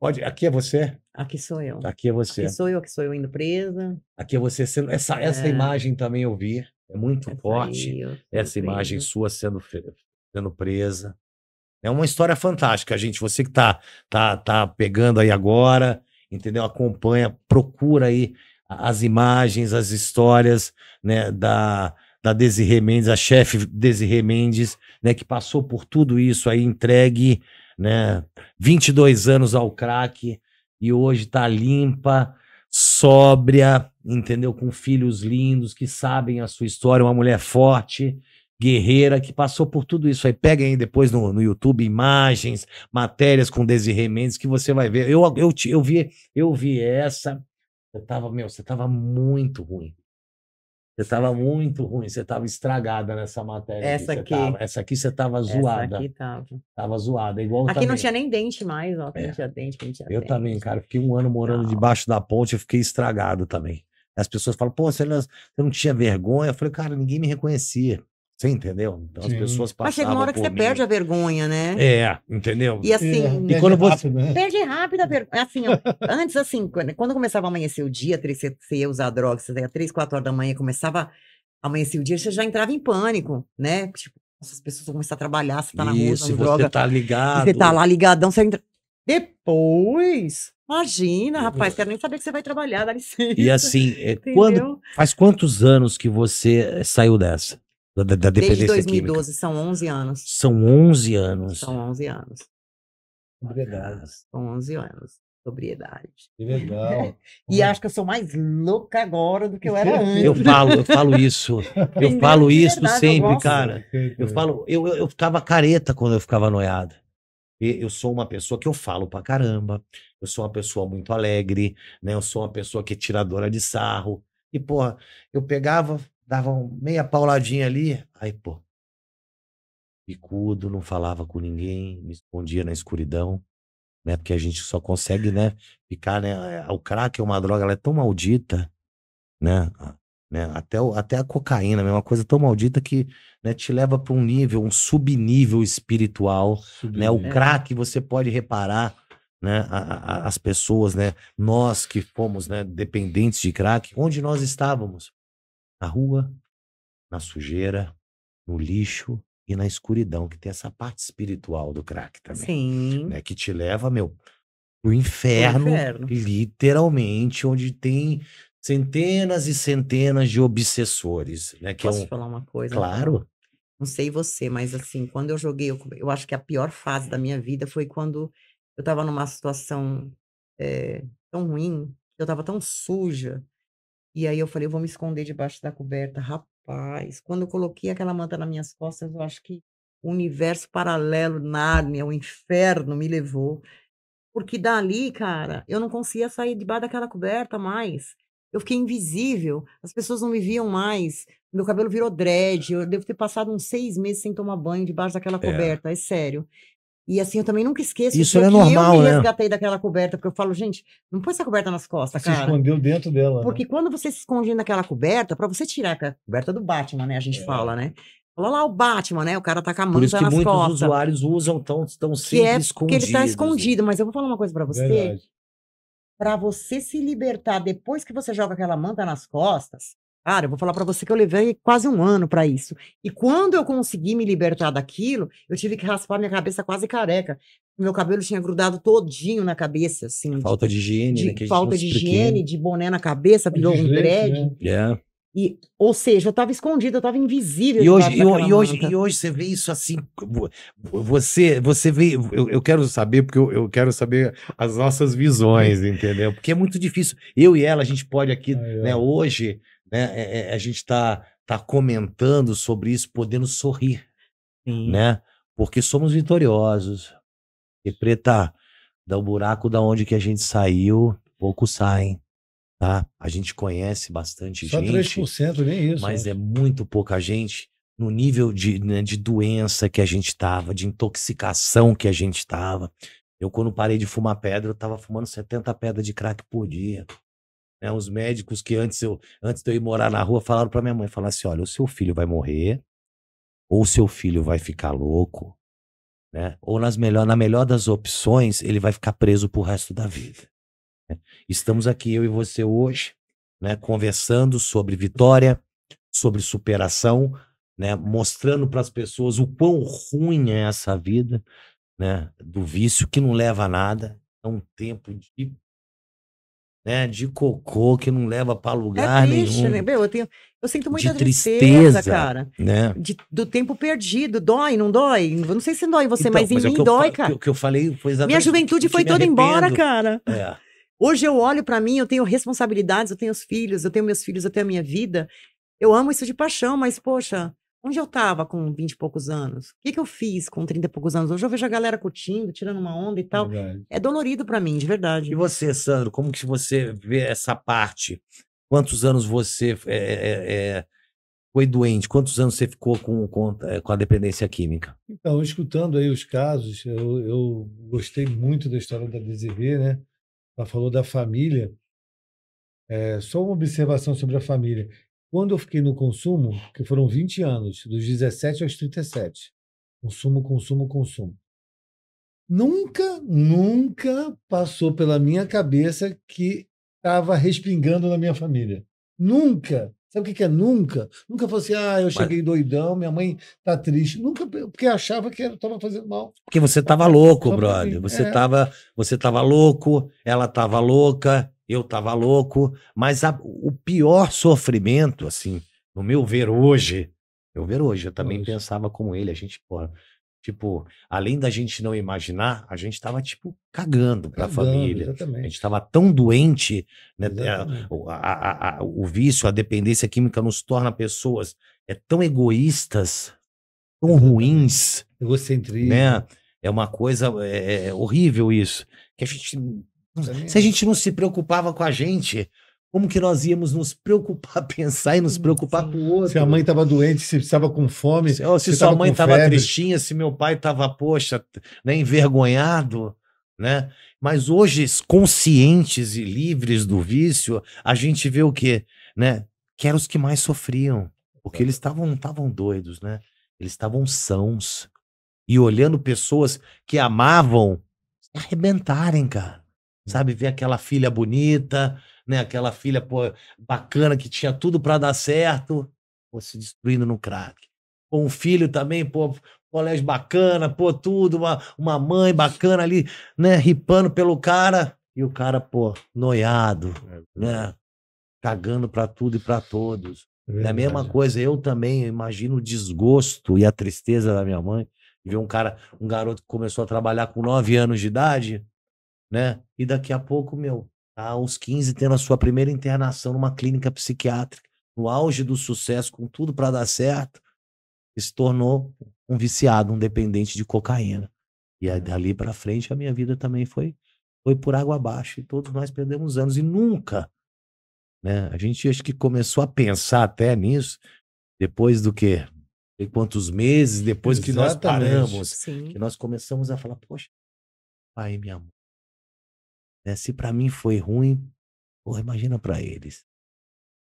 A: Pode, aqui é você? Aqui sou eu. Aqui é você. Aqui sou eu, aqui sou
B: eu indo presa.
A: Aqui é você sendo. Essa, é. essa imagem também eu vi. É muito essa forte. Essa presa. imagem sua sendo, sendo presa. É uma história fantástica, gente. Você que tá, tá, tá pegando aí agora, entendeu? Acompanha, procura aí as imagens, as histórias, né, da, da Desirê Mendes, a chefe Desirê Mendes, né, que passou por tudo isso aí, entregue, né, 22 anos ao crack e hoje tá limpa, sóbria, entendeu? Com filhos lindos que sabem a sua história, uma mulher forte, guerreira, que passou por tudo isso aí. pega aí depois no, no YouTube imagens, matérias com Desirê Mendes, que você vai ver. Eu, eu, eu, vi, eu vi essa. você tava, meu, você tava muito ruim. Você tava muito ruim, você tava estragada nessa matéria. Essa aqui. Tava, essa aqui você tava zoada. Essa aqui tava. Tava zoada, igual Aqui também. não tinha
B: nem dente mais, ó. Aqui é. tinha dente, não tinha Eu dente.
A: também, cara. Fiquei um ano morando não. debaixo da ponte, e fiquei estragado também. As pessoas falam, pô, você não, você não tinha vergonha? Eu falei, cara, ninguém me reconhecia. Você entendeu? Então Sim. as pessoas passavam. Mas chega uma hora que você mim. perde
B: a vergonha, né? É, entendeu? E assim. É, né? e quando você. Rápido, né? Perde rápido a vergonha. Assim, antes, assim, quando, quando começava a amanhecer o dia, você ia usar drogas, você ia três, quatro horas da manhã, começava a amanhecer o dia, você já entrava em
A: pânico,
B: né? Tipo, as pessoas vão começar a trabalhar, você tá na rua, droga. Você tá
A: ligado. Você tá lá
B: ligadão, você entra. Depois. Imagina, rapaz, quero nem saber que você vai trabalhar, dá licença. E assim,
A: é, quando, faz quantos anos que você eh, saiu dessa? da, da dependência Desde 2012,
B: química. são 11 anos.
A: São 11 anos. São
B: 11 anos. Sobriedade. São 11 anos. Sobriedade. Que legal. e acho que eu sou mais louca agora do que eu era antes. Eu falo, eu falo isso. Eu falo isso verdade,
A: sempre, eu cara. Eu falo, eu, eu ficava careta quando eu ficava noiada. Eu sou uma pessoa que eu falo pra caramba. Eu sou uma pessoa muito alegre, né? Eu sou uma pessoa que é tiradora de sarro. E, porra, eu pegava, davam meia pauladinha ali, aí, pô, picudo, não falava com ninguém, me escondia na escuridão, né? Porque a gente só consegue, né, ficar, né? É, o crack é uma droga, ela é tão maldita, né? né? Até, o, até a cocaína, é uma coisa tão maldita que né, te leva para um nível, um subnível espiritual, subnível. né? O crack, você pode reparar, né? A, a, as pessoas, né? Nós que fomos, né? Dependentes de crack, onde nós estávamos? na rua, na sujeira, no lixo e na escuridão, que tem essa parte espiritual do crack também. Sim. Né, que te leva, meu, pro inferno, inferno, literalmente, onde tem centenas e centenas de obsessores. Né, que é Posso é um... falar uma coisa? Claro. Então?
B: Não sei você, mas assim, quando eu joguei, eu, eu acho que a pior fase da minha vida foi quando eu estava numa situação é, tão ruim, eu estava tão suja, e aí eu falei, eu vou me esconder debaixo da coberta. Rapaz, quando eu coloquei aquela manta nas minhas costas, eu acho que o universo paralelo, Nárnia, o inferno me levou. Porque dali, cara, eu não conseguia sair debaixo daquela coberta mais. Eu fiquei invisível, as pessoas não me viam mais. Meu cabelo virou dread. Eu devo ter passado uns seis meses sem tomar banho debaixo daquela é. coberta, é, é sério. E assim, eu também nunca esqueço Isso é normal, eu me né? resgatei né? daquela coberta, porque eu falo, gente, não põe essa coberta nas costas, cara. Se escondeu dentro dela. Porque né? quando você se esconde naquela coberta, para você tirar a coberta do Batman, né? A gente é. fala, né? Olha lá o Batman, né? O cara tá com a manta Por isso que muitos costas. usuários
A: usam tão, tão sempre que é escondidos. Porque ele tá né? escondido,
B: mas eu vou falar uma coisa para você. Para você se libertar depois que você joga aquela manta nas costas, Cara, eu vou falar para você que eu levei quase um ano para isso. E quando eu consegui me libertar daquilo, eu tive que raspar minha cabeça quase careca. Meu cabelo tinha grudado todinho na cabeça, assim.
A: Falta de, de higiene, de, né? Falta de higiene,
B: de boné na cabeça, virou um dread. Né? Yeah. É. E, ou seja, eu estava escondido, eu estava invisível. E hoje, e, e, hoje, e
A: hoje você vê isso assim. Você, você vê. Eu, eu quero saber, porque eu, eu, quero saber as nossas visões, entendeu? Porque é muito difícil. Eu e ela, a gente pode aqui, né, é. hoje, né? É, é, a gente está tá comentando sobre isso, podendo sorrir, Sim. né? Porque somos vitoriosos. E preta, dá o um buraco da onde que a gente saiu, pouco saem, tá? A gente conhece bastante Só gente. Só 3%, nem isso. Mas né? é muito pouca gente no nível de, né, de doença que a gente estava, de intoxicação que a gente estava. Eu, quando parei de fumar pedra, eu estava fumando 70 pedras de crack por dia. Né? Os médicos que antes, eu, antes de eu ir morar na rua falaram para minha mãe, falaram assim, olha, o seu filho vai morrer, ou o seu filho vai ficar louco, né? Ou nas melhor, na melhor das opções, ele vai ficar preso pro resto da vida. Né? Estamos aqui, eu e você hoje, né? Conversando sobre vitória, sobre superação, né? Mostrando para as pessoas o quão ruim é essa vida, né? Do vício que não leva a nada. É um tempo de né, de cocô que não leva para é lugar é triste, nenhum. Né?
B: eu, tenho, eu sinto muita de tristeza, tristeza cara. Né? De, do tempo perdido. Dói, não dói? Não sei se dói você, então, mas em é mim dói, cara.
A: O que eu falei foi exatamente. Minha juventude foi toda embora, cara. É.
B: Hoje eu olho para mim, eu tenho responsabilidades, eu tenho os filhos, eu tenho meus filhos, eu tenho a minha vida. Eu amo isso de paixão, mas, poxa, Onde eu estava com 20 e poucos anos? O que, que eu fiz com 30 e poucos anos? Hoje eu vejo a galera curtindo, tirando uma onda e é tal. Verdade.
A: É dolorido para mim, de verdade. E você, Sandro, como que você vê essa parte? Quantos anos você é é, é, é, foi doente? Quantos anos você ficou com, com, eh, com, a dependência química?
C: Então, escutando aí os casos, eu, eu gostei muito da história da DZV, né? Ela falou da família. É, só uma observação sobre a família. Quando eu fiquei no consumo, que foram 20 anos, dos 17 aos 37, consumo, consumo, consumo. Nunca, nunca passou pela minha cabeça que estava respingando na minha família. Nunca. Sabe o que é nunca? Nunca falou assim, ah, eu cheguei Mas... doidão, minha mãe tá triste. Nunca, porque achava que estava fazendo mal.
A: Porque você estava louco, brother. Assim, você, é. tava, você tava louco, ela tava louca, eu estava louco, mas a, o pior sofrimento, assim, no meu ver hoje, eu ver hoje, eu também hoje. pensava como ele, a gente, porra, tipo, além da gente não imaginar, a gente estava tipo, cagando para a família. Exatamente. A gente estava tão doente, né? A, a, o vício, a dependência química nos torna pessoas é tão egoístas, tão Exatamente. ruins. Né, Egocentrismo. Né? É uma coisa é, é, é horrível isso. Que a gente se a gente não se preocupava com a gente, como
C: que nós íamos nos preocupar, pensar e nos hum, preocupar com o outro? Se a mãe estava doente, se estava com fome. Se, se, se sua mãe estava
A: tristinha, se meu pai estava, poxa, né, envergonhado, né? Mas hoje, conscientes e livres do vício, a gente vê o quê? Né? Que eram os que mais sofriam. Porque eles estavam estavam doidos, né? Eles estavam sãos. E olhando pessoas que amavam arrebentarem, cara sabe? Ver aquela filha bonita, né? Aquela filha pô, bacana que tinha tudo para dar certo, pô, se destruindo no crack. Com um filho também, pô, colégio bacana, pô, tudo, uma, uma mãe bacana ali, né? Ripando pelo cara e o cara, pô, noiado, é né? Cagando para tudo e para todos. É, é, a mesma coisa, eu também imagino o desgosto e a tristeza da minha mãe ver um cara, um garoto que começou a trabalhar com nove anos de idade, né? E daqui a pouco, meu, tá aos 15 tendo a sua primeira internação numa clínica psiquiátrica, no auge do sucesso, com tudo para dar certo, se tornou um viciado, um dependente de cocaína. E aí, dali para frente a minha vida também foi foi por água abaixo e todos nós perdemos anos e nunca, né? A gente acho que começou a pensar até nisso depois do que e quantos meses depois Exatamente. que nós paramos, Sim. que nós começamos a falar, poxa, pai, minha mãe, né? Se para mim foi ruim, porra, imagina para eles.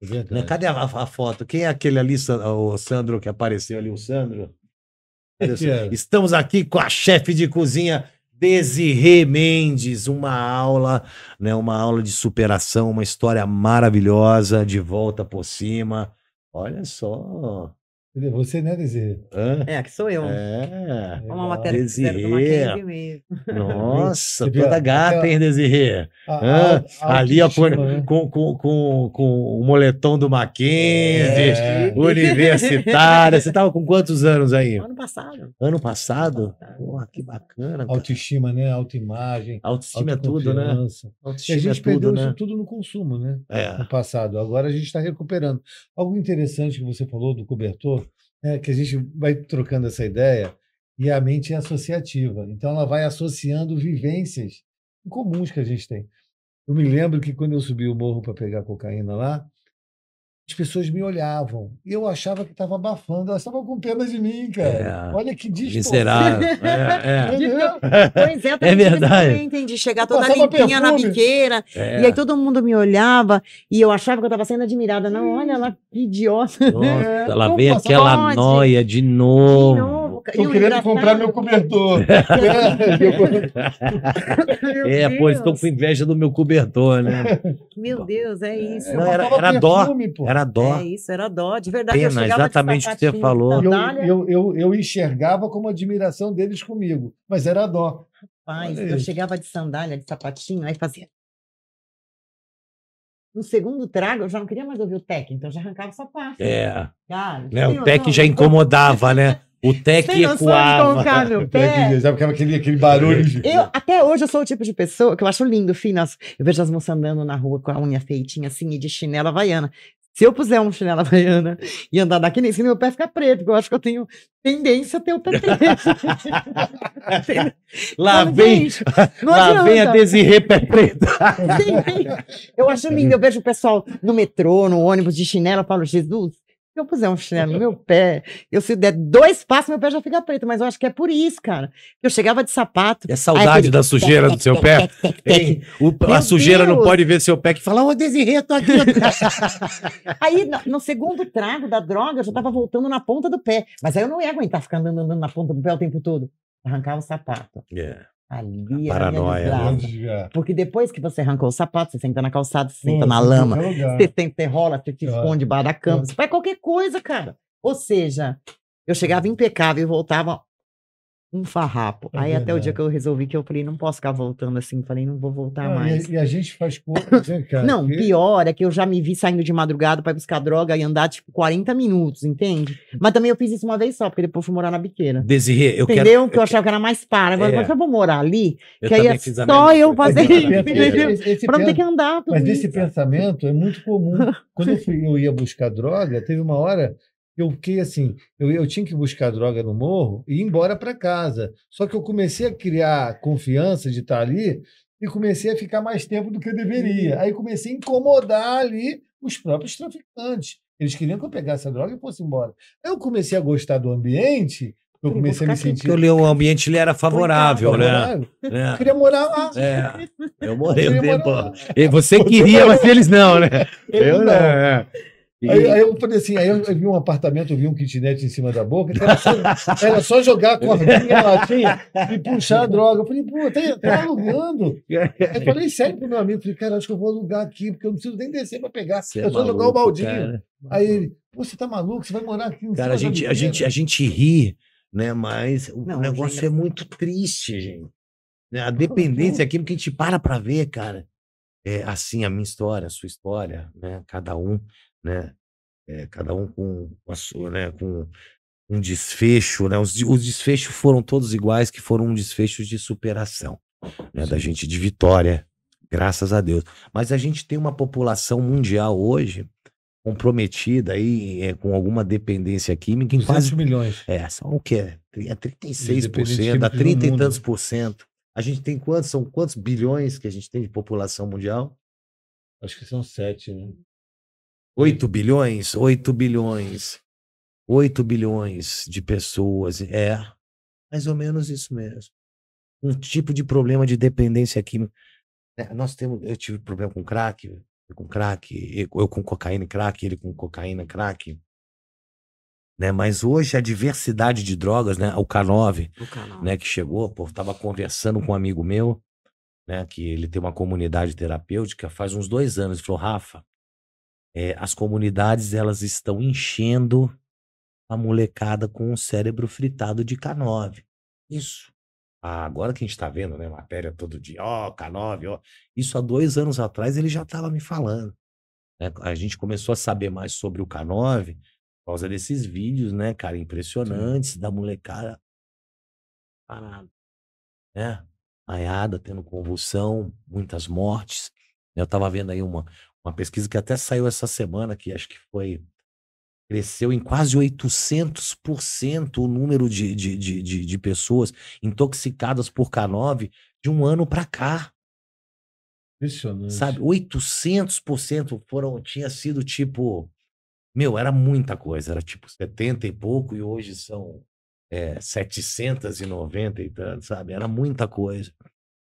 A: É né? Cadê a, a, foto? Quem é aquele ali, o Sandro, que apareceu ali? O
C: Sandro?
A: É. Estamos aqui com a chefe de cozinha Desirê Mendes, uma aula, né, uma aula de superação, uma história maravilhosa, de volta por cima. Olha só,
C: você, né, Desirê?
A: É, que sou eu. É. Uma matéria Desirê. mesmo.
B: Nossa, toda gata, hein,
A: Desirê? A, a, ali, ó, né? com, com, com, com o moletom do Mackenzie, é. universitária. Você tava com quantos anos aí? Ano passado. Ano passado? que bacana.
C: Autoestima, né? Autoimagem. Autoestima é tudo, né? Autoestima e a é gente perdeu né? isso tudo no consumo, né? É. No passado. Agora a gente está recuperando. Algo interessante que você falou do cobertor, né, que a gente vai trocando essa ideia, e a mente é associativa. Então, ela vai associando vivências comuns que a gente tem. Eu me lembro que quando eu subi o morro para pegar cocaína lá, as pessoas me olhavam. E eu achava que estava abafando. Elas estavam com pena de mim, cara. É, Olha que distorção. Miserável. É, é. pois é, é
A: verdade.
B: entendi. Chegar toda limpinha perfume. na biqueira. É. E aí todo mundo me olhava e eu achava que eu estava sendo admirada. Não, olha lá, que idiota. Nossa, é, ela veio aquela noia de
A: novo. De novo boca. Estou querendo engraçado... comprar meu cobertor.
C: é, é pô, com inveja
A: do meu cobertor, né?
C: Meu Deus, é, é isso.
A: Não, era, era dó. Pô. Era dó. É
C: isso, era dó. De verdade, Pena, exatamente o que você falou. Eu, eu, eu, eu enxergava como admiração deles comigo, mas era dó. Rapaz, eu
B: chegava de sandália, de sapatinho, aí fazia. No segundo trago, eu já não queria mais ouvir o tec, então eu já arrancava o sapato. É. Cara, ah, né, o
A: tec já incomodava, né? O Tec ecoava. Tec, sabe aquele, aquele barulho.
B: Eu, até hoje eu sou o tipo de pessoa que eu acho lindo, filho. Eu vejo as moças andando na rua com a unha feitinha assim e de chinela havaiana. Se eu puser um chinelo havaiana e andar daqui nem meu pé fica preto, porque eu acho que eu tenho tendência a ter o pé preto.
A: lá vem, gente, lá vem a Desirê pé preto.
B: Sim, eu acho lindo, eu vejo o pessoal no metrô, no ônibus de chinelo, eu falo, Jesus, eu puser um chinelo no meu pé, eu se der dois passos, meu pé já fica preto. Mas eu acho que é por isso, cara. Eu chegava de sapato. É saudade da sujeira do seu pé.
A: a sujeira não pode ver seu pé que fala, ô
B: Desirê, tô aqui. aí, no, segundo trago da droga, eu já tava voltando na ponta do pé. Mas aí eu não ia aguentar ficar andando, andando na ponta do pé o tempo todo. Arrancava o sapato. Yeah. É. Ali a paranoia. Né? É? Porque depois que você arrancou o sapato, você senta na calçada, você senta na lama, você senta, rola, você te esconde debaixo da cama, você faz qualquer coisa, cara. Ou seja, eu chegava impecável e voltava um farrapo. É Aí verdade. até o dia que eu resolvi que eu falei, não posso ficar voltando assim, falei, não
C: vou voltar não, mais. E, e, a gente faz coisas, né, não, que...
B: pior é que eu já me vi saindo de madrugada para buscar droga e andar tipo 40 minutos, entende? Mas também eu fiz isso uma vez só, porque depois fui morar na biqueira.
A: Desirê, eu Entendeu? quero... Entendeu? Que
B: eu, eu achava que era mais para. Agora, é. eu vou morar ali, eu que aí é só eu fazer
C: isso, pra não ter que andar. Mas isso. esse pensamento é muito comum. Quando eu, fui, eu ia buscar droga, teve uma hora eu fiquei assim, eu, eu tinha que buscar droga no morro e ir embora para casa. Só que eu comecei a criar confiança de estar ali e comecei a ficar mais tempo do que eu deveria. Uhum. Aí comecei a incomodar ali os próprios traficantes. Eles queriam que eu pegasse a droga e fosse embora. Aí eu comecei a gostar do ambiente, eu comecei a me sentir. Porque o
A: ambiente ele era é, favorável, né? É. Eu queria
C: morar lá. É. Eu morei um tempo. Você queria, mas eles não, né? Eu não. É. Aí, aí, eu falei assim, aí eu, vi um apartamento, eu vi um kitnet em cima da boca, era só, era só jogar a cordinha latinha e puxar a droga. Eu falei, pô, tá, tá alugando. Aí falei sério pro meu amigo, falei, cara, acho que eu vou alugar aqui, porque eu não preciso nem descer para pegar, Você é só maluco, jogar o baldinho. Cara. Aí ele, pô, você tá maluco? Você vai morar aqui em Cara, a gente, a gente, a
A: gente ri, né? Mas o não, negócio gente... é muito triste, gente. Né, a dependência é aquilo que a gente para para ver, cara. É assim a minha história, a sua história, né? Cada um né? É, cada um com, com a sua, né? Com um desfecho, né? Os, os desfechos foram todos iguais, que foram um desfechos de superação, né? Da gente de vitória, graças a Deus. Mas a gente tem uma população mundial hoje comprometida aí é, com alguma dependência química em quase milhões. É, são o quê? É 36%, a 30 e tantos por cento. A gente tem quantos? São quantos bilhões que a gente tem de população mundial? Acho que são sete, né? 8 bilhões? 8 bilhões. 8 bilhões de pessoas. É. Mais ou menos isso mesmo. Um tipo de problema de dependência química. É, nós temos, eu tive problema com crack, com crack, eu com cocaína e crack, ele com cocaína e crack. Né? Mas hoje a diversidade de drogas, né? O K9, o K9. né? Que chegou, pô, tava conversando com um amigo meu, né? Que ele tem uma comunidade terapêutica faz uns dois anos. Ele falou, Rafa, é, as comunidades elas estão enchendo a molecada com o cérebro fritado de K9. Isso. Ah, agora que a gente está vendo, né, matéria todo dia, ó, oh, K9, ó. Oh. Isso há dois anos atrás ele já estava me falando. Né? A gente começou a saber mais sobre o K9 por causa desses vídeos, né, cara, impressionantes Sim. da molecada parada, né? Aiada tendo convulsão, muitas mortes. Eu estava vendo aí uma, uma pesquisa que até saiu essa semana, que acho que foi. Cresceu em quase 800% o número de, de, de, de, de pessoas intoxicadas por K9 de um ano para cá.
C: Impressionante. Sabe,
A: 800% foram, tinha sido tipo. Meu, era muita coisa, era tipo 70 e pouco, e hoje são é, 790 e tanto, sabe? Era muita coisa.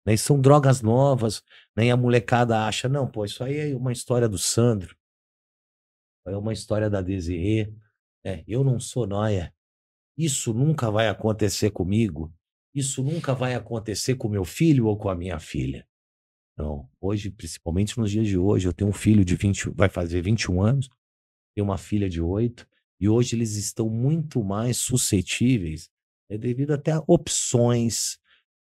A: Né? são drogas novas, né? a molecada acha, não, pô, isso aí é uma história do Sandro, é uma história da Desirê, é, eu não sou noia, isso nunca vai acontecer comigo, isso nunca vai acontecer com meu filho ou com a minha filha. Não, hoje, principalmente nos dias de hoje, eu tenho um filho de 20, vai fazer 21 anos, tenho uma filha de 8, e hoje eles estão muito mais suscetíveis, é né, devido até a opções,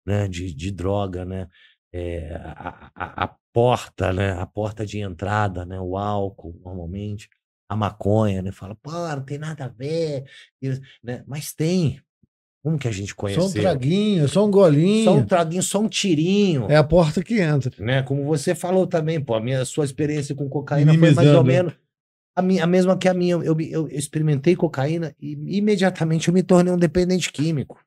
A: né, de, de droga, né, é, a, a, a, porta, né, a porta de entrada, né, o álcool, normalmente, a maconha, né, fala, pô, não tem nada a ver, e, né,
C: mas tem. Como que a gente conhece? Só um
A: traguinho, só um golinho. Só um traguinho, só um tirinho. É a
C: porta que entra.
A: Né? Como você falou também, pô, a minha, a sua experiência com cocaína Minimizando. foi mais ou menos a, minha, a mesma que a minha. Eu, eu, eu experimentei cocaína e imediatamente eu me tornei um dependente químico.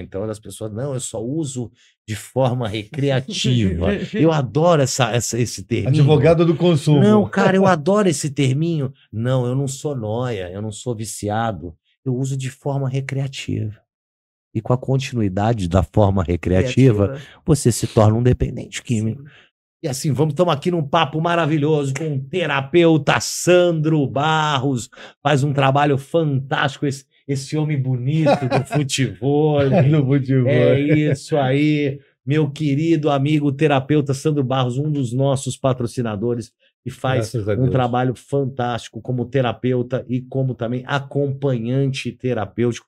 A: Então é as pessoas, não, eu só uso de forma recreativa. eu adoro essa, essa, esse terminho. Advogado do consumo. Não, cara, eu adoro esse terminho. Não, eu não sou noia, eu não sou viciado. Eu uso de forma recreativa. E com a continuidade da forma recreativa, você se torna um dependente químico. E assim, vamos, estamos aqui num papo maravilhoso com o terapeuta Sandro Barros. Faz um trabalho fantástico esse esse homem bonito do futebol. do futebol. É isso aí, meu querido amigo terapeuta Sandro Barros, um dos nossos patrocinadores, e faz um trabalho fantástico como terapeuta e como também acompanhante terapêutico.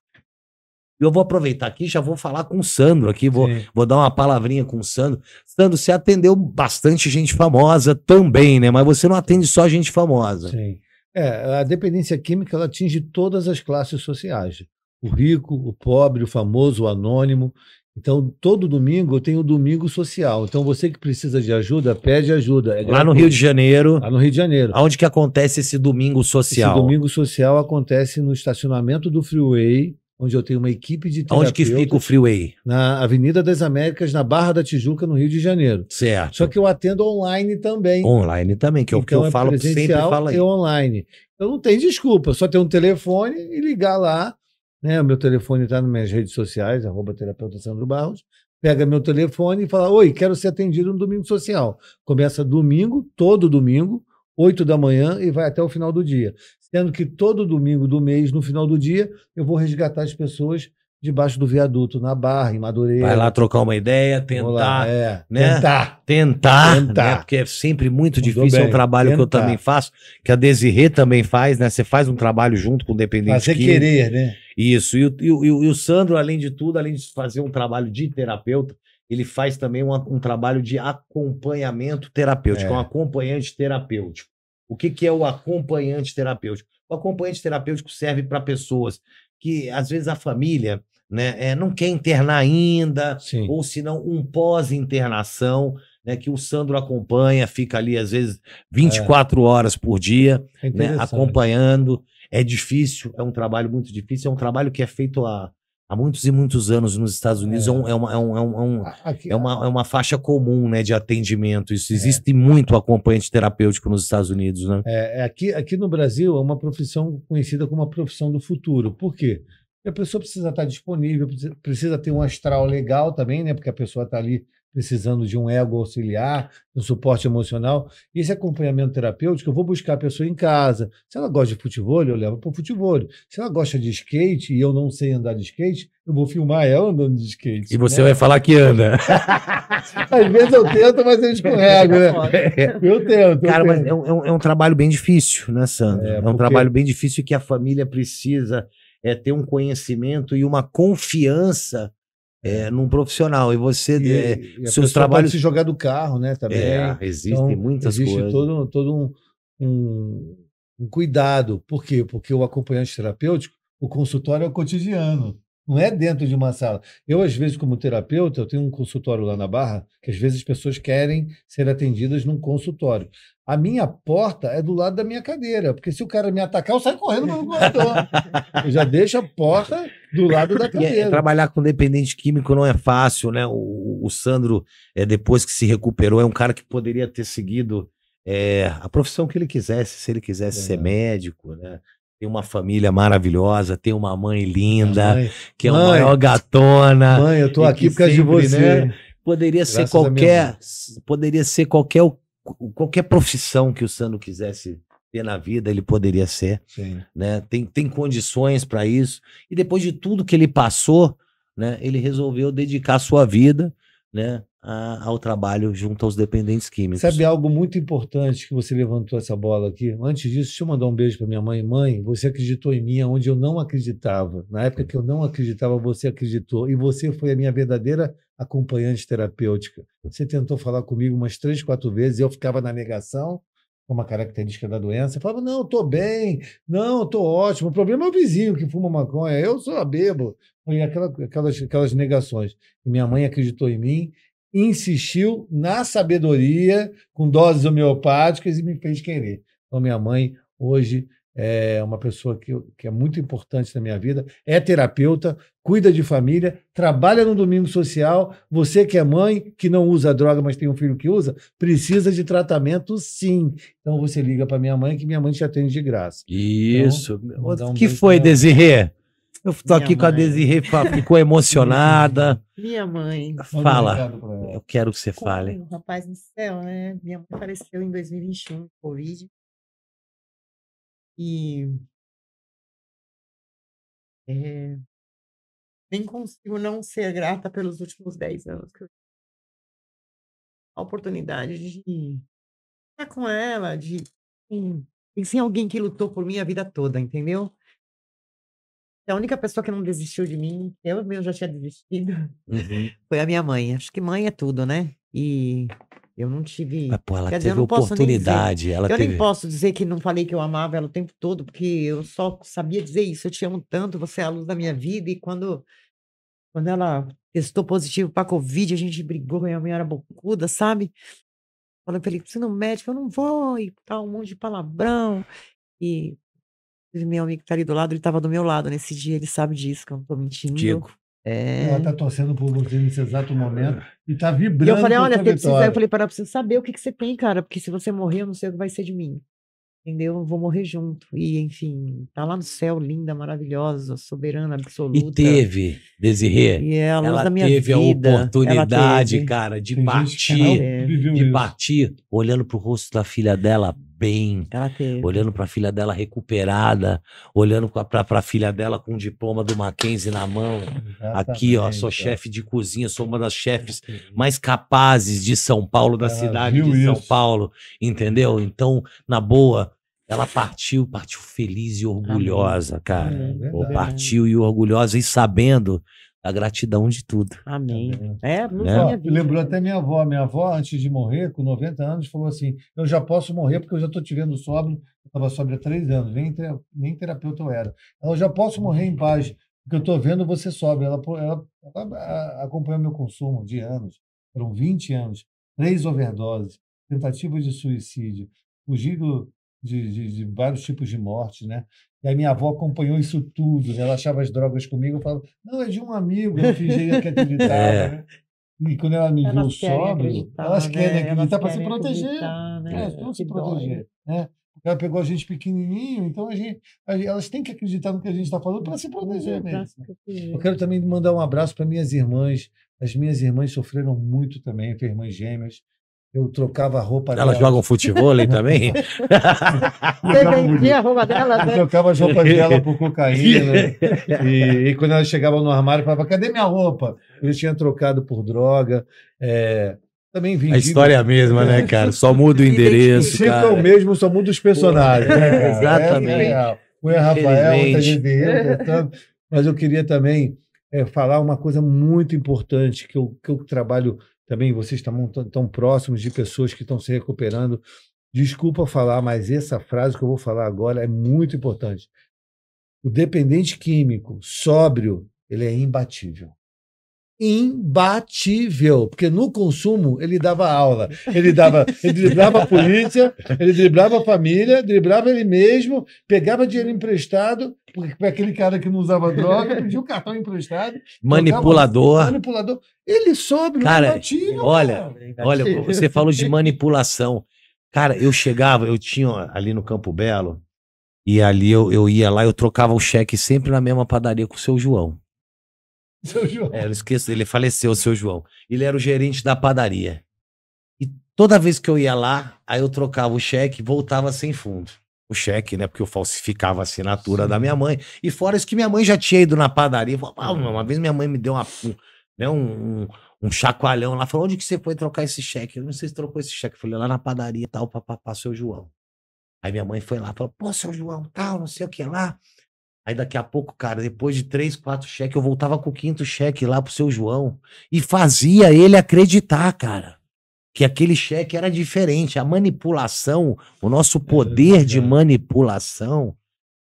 A: Eu vou aproveitar aqui, já vou falar com o Sandro aqui, vou, vou dar uma palavrinha com o Sandro. Sandro, você atendeu bastante gente famosa também, né? Mas você não atende só
C: gente famosa. Sim. É, a dependência química ela atinge todas as classes sociais. O rico, o pobre, o famoso, o anônimo. Então, todo domingo eu tenho o domingo social. Então, você que precisa de ajuda, pede ajuda. É lá no Rio de Janeiro. Lá no Rio de Janeiro.
A: Aonde que acontece esse domingo social? Esse
C: domingo social acontece no estacionamento do freeway, onde eu tenho uma equipe de terapeutas. Onde que fica o Freeway? Na Avenida das Américas, na Barra da Tijuca, no Rio de Janeiro. Certo. Só que eu atendo online também. Online
A: também, que é o então, que eu então, é falo, sempre falo aí.
C: online. Então não tem desculpa, só ter um telefone e ligar lá. Né? O meu telefone está nas minhas redes sociais, arroba terapeuta Sandro Barros. Pega meu telefone e fala: Oi, quero ser atendido no domingo social. Começa domingo, todo domingo, 8 da manhã e vai até o final do dia. Sendo que todo domingo do mês, no final do dia, eu vou resgatar as pessoas debaixo do viaduto, na Barra, em Madureira. Vai lá
A: trocar uma ideia, tentar, lá, é, né? Tentar. Tentar, né? tentar. Né? porque é sempre muito Mudou difícil, bem. é um trabalho tentar. que eu também faço, que a Desirê também faz, né? Você faz um trabalho junto com o dependente Fazer querer, né? Isso, e o, e, o, e o Sandro, além de tudo, além de fazer um trabalho de terapeuta, ele faz também um, um trabalho de acompanhamento terapêutico, é. um acompanhante terapêutico. O que, que é o acompanhante terapêutico? O acompanhante terapêutico serve para pessoas que, às vezes, a família né, é, não quer internar ainda, Sim. ou se não, um pós-internação. Né, que o Sandro acompanha, fica ali às vezes 24 é. horas por dia, é né, acompanhando. É difícil, é um trabalho muito difícil, é um trabalho que é feito a, há muitos e muitos anos nos Estados Unidos é, é. é, uma, é, é, é ah, uma, é uma faixa comum né, de atendimento. Isso existe é. muito acompanhante terapêutico nos Estados Unidos.
C: Né? É, aqui, aqui no Brasil é uma profissão conhecida como a profissão do futuro. Por quê? Porque a pessoa precisa estar disponível, precisa ter um astral legal também, né? Porque a pessoa está ali precisando de um ego auxiliar, um suporte emocional. E esse acompanhamento terapêutico, eu vou buscar a pessoa em casa. Se ela gosta de futebol, eu levo para o futebol. Se ela gosta de skate e eu não sei andar de skate, eu vou filmar ela andando de skate. E
A: você né? vai falar que anda.
C: Às vezes eu tento, mas eu escorrego, né? Eu tento. Cara, tento. É mas é um, é um, trabalho
A: bem difícil, né, Sandro? É, é um trabalho bem difícil que a família precisa é, ter um conhecimento e uma confiança é, num profissional. E você. E, é, e seus trabalhos. se jogar
C: do carro, né? Também. É, então, existem então, muitas existe coisas. Existe todo, todo um, um, um, cuidado. Por quê? Porque o acompanhante terapêutico, o consultório é o cotidiano. Não é dentro de uma sala. Eu, às vezes, como terapeuta, eu tenho um consultório lá na Barra, que às vezes as pessoas querem ser atendidas num consultório. A minha porta é do lado da minha cadeira, porque se o cara me atacar, eu saio correndo pelo corredor. Eu já deixo a porta do lado da é, é cadeira. É, trabalhar
A: com dependente químico não é fácil, né? O, o Sandro, é, depois que se recuperou, é um cara que poderia ter seguido é, a profissão que ele quisesse, se ele quisesse é. ser médico, né? Tem uma família maravilhosa, tem uma mãe linda, mãe. que é mãe, a maior gatona. Mãe, eu tô aqui por causa de você. Né? poderia Graças ser qualquer, poderia ser qualquer qualquer profissão que o Sandro quisesse ter na vida, ele poderia ser. Né? Tem, tem condições para isso. E depois de tudo que ele passou, né, ele resolveu dedicar sua vida né, a, ao trabalho junto aos dependentes químicos. Sabe
C: algo muito importante que você levantou essa bola aqui? Antes disso, deixa eu mandar um beijo para minha mãe. Mãe, você acreditou em mim onde eu não acreditava. Na época que eu não acreditava, você acreditou. E você foi a minha verdadeira acompanhante terapêutica. Você tentou falar comigo umas três, quatro vezes, e eu ficava na negação uma característica da doença, e falava: não, estou bem, não, estou ótimo, o problema é o vizinho que fuma maconha, eu só bebo. E aquela, aquelas, aquelas negações. E minha mãe acreditou em mim, insistiu na sabedoria, com doses homeopáticas, e me fez querer. Então, minha mãe hoje é uma pessoa que, que é muito importante na minha vida, é terapeuta, cuida de família, trabalha no domingo social. Você que é mãe, que não usa droga, mas tem um filho que usa, precisa de tratamento sim. Então você liga para minha mãe, que minha mãe te atende de graça. Então,
A: Isso. Então, um que foi, Desirê?
C: Eu tô minha aqui mãe. com a Desirê, ficou emocionada.
A: Minha mãe. Fala. Eu quero
C: que você fale.
B: rapaz do céu, né? Minha mãe faleceu em 2021, Covid.
C: E É. Nem consigo não ser grata pelos últimos dez anos que eu a oportunidade de estar tá com ela, de
B: sim, em alguém que lutou por mim a vida toda, entendeu? É a única pessoa que não desistiu de mim, eu mesmo já tinha desistido, Uhum. foi a minha mãe. Acho que mãe é tudo, né? E eu não tive. Mas, pô, ela Quer teve dizer, oportunidade. ela eu teve... nem posso dizer que não falei que eu amava ela o tempo todo, porque eu só sabia dizer isso. Eu te amo tanto, você é a luz da minha vida. E quando, quando ela testou positivo para Covid, a gente brigou, minha mãe era bocuda, sabe? falou pra ele: você não médico, eu não vou, e tal, um monte de palavrão. E meu amigo que tá ali do lado, ele tava do meu lado nesse dia, ele sabe
C: disso, que eu não tô mentindo. Diego. É. Ela está torcendo por você nesse exato momento e está vibrando. E eu falei, olha, precisa, eu falei,
B: para eu preciso saber o que, que você tem, cara, porque se você morrer, eu não sei o que vai ser de mim. Entendeu? Eu vou morrer junto. E, enfim, tá lá no céu, linda, maravilhosa, soberana,
A: absoluta. E teve, Desirê. E ela teve vida. a oportunidade, teve. cara, de tem de partir olhando pro rosto da filha dela, bem, olhando para a filha dela recuperada, olhando para a filha dela com o diploma do Mackenzie na mão. Exatamente, Aqui, ó, sou chefe de cozinha, sou uma das chefes mais capazes de São Paulo, da ela cidade de São Paulo, entendeu? Então, na boa, ela partiu, partiu feliz e orgulhosa, cara. É, é partiu e orgulhosa e sabendo a gratidão de tudo.
C: Amém. Tá é, não né? Lembrou até minha avó. Minha avó, antes de morrer, com 90 anos, falou assim: Eu já posso morrer porque eu já estou te vendo sóbrio. Eu estava sóbrio há três anos, nem, nem terapeuta eu era. Eu já posso morrer em paz porque eu estou vendo você sóbrio. Ela, ela, ela acompanhou meu consumo de anos foram 20 anos, três overdoses, tentativa de suicídio, fugir do, de, de, de, vários tipos de morte, né? E a minha avó acompanhou isso tudo. Né? Ela achava as drogas comigo, eu falava, não, é de um amigo, eu fingia que acreditava. É. Né? E quando ela me elas viu sóbrio, elas né? querem né? acreditar para se proteger. Né? Elas é, se proteger. Né? Ela pegou a gente pequenininho, então a gente, elas têm que acreditar no que a gente está falando para se proteger mesmo. Eu quero também mandar um abraço para minhas irmãs. As minhas irmãs sofreram muito também, eu irmãs gêmeas eu trocava a roupa Elas dela. joga jogam futebol também? Você vendia a roupa dela, né? Eu trocava as roupas dela por cocaína. e, e, quando elas chegavam no armário, falava, cadê minha roupa? Eu tinha trocado por droga. É... Também A história é a mesma, né, é. cara?
A: Só muda o endereço, é O cara. é o
C: mesmo, só muda os personagens. né, exatamente. É, é, um é Rafael, outro é Gideiro, portanto. Mas eu queria também é, falar uma coisa muito importante que eu, que eu trabalho também vocês estão tão, tão próximos de pessoas que estão se recuperando. Desculpa falar, mas essa frase que eu vou falar agora é muito importante. O dependente químico sóbrio, ele é imbatível imbatível, porque no consumo ele dava aula, ele dava, ele driblava a polícia, ele driblava a família, driblava ele mesmo, pegava dinheiro emprestado, porque aquele cara que não usava droga, pediu cartão emprestado, manipulador. manipulador. Ele sobe no cara, Olha, cara. olha, você falou de
A: manipulação. Cara, eu chegava, eu tinha ali no Campo Belo, e ali eu, eu ia lá, eu trocava o cheque sempre na mesma padaria com o seu João. Seu João. É, eu esqueço, ele faleceu, o seu João. Ele era o gerente da padaria. E toda vez que eu ia lá, aí eu trocava o cheque e voltava sem fundo. O cheque, né? Porque eu falsificava a assinatura Sim. da minha mãe. E fora isso que minha mãe já tinha ido na padaria. ah, uma vez minha mãe me deu uma, né, um, um um chacoalhão lá, falou: onde que você foi trocar esse cheque? Eu não sei se trocou esse cheque. Eu falei, é lá na padaria tal, papapá, seu João. Aí minha mãe foi lá, falou: pô, seu João, tal, não sei o que lá. Aí daqui a pouco, cara, depois de três, quatro cheques, eu voltava com o quinto cheque lá pro seu João e fazia ele acreditar, cara, que aquele cheque era diferente. A manipulação, o nosso é poder é de manipulação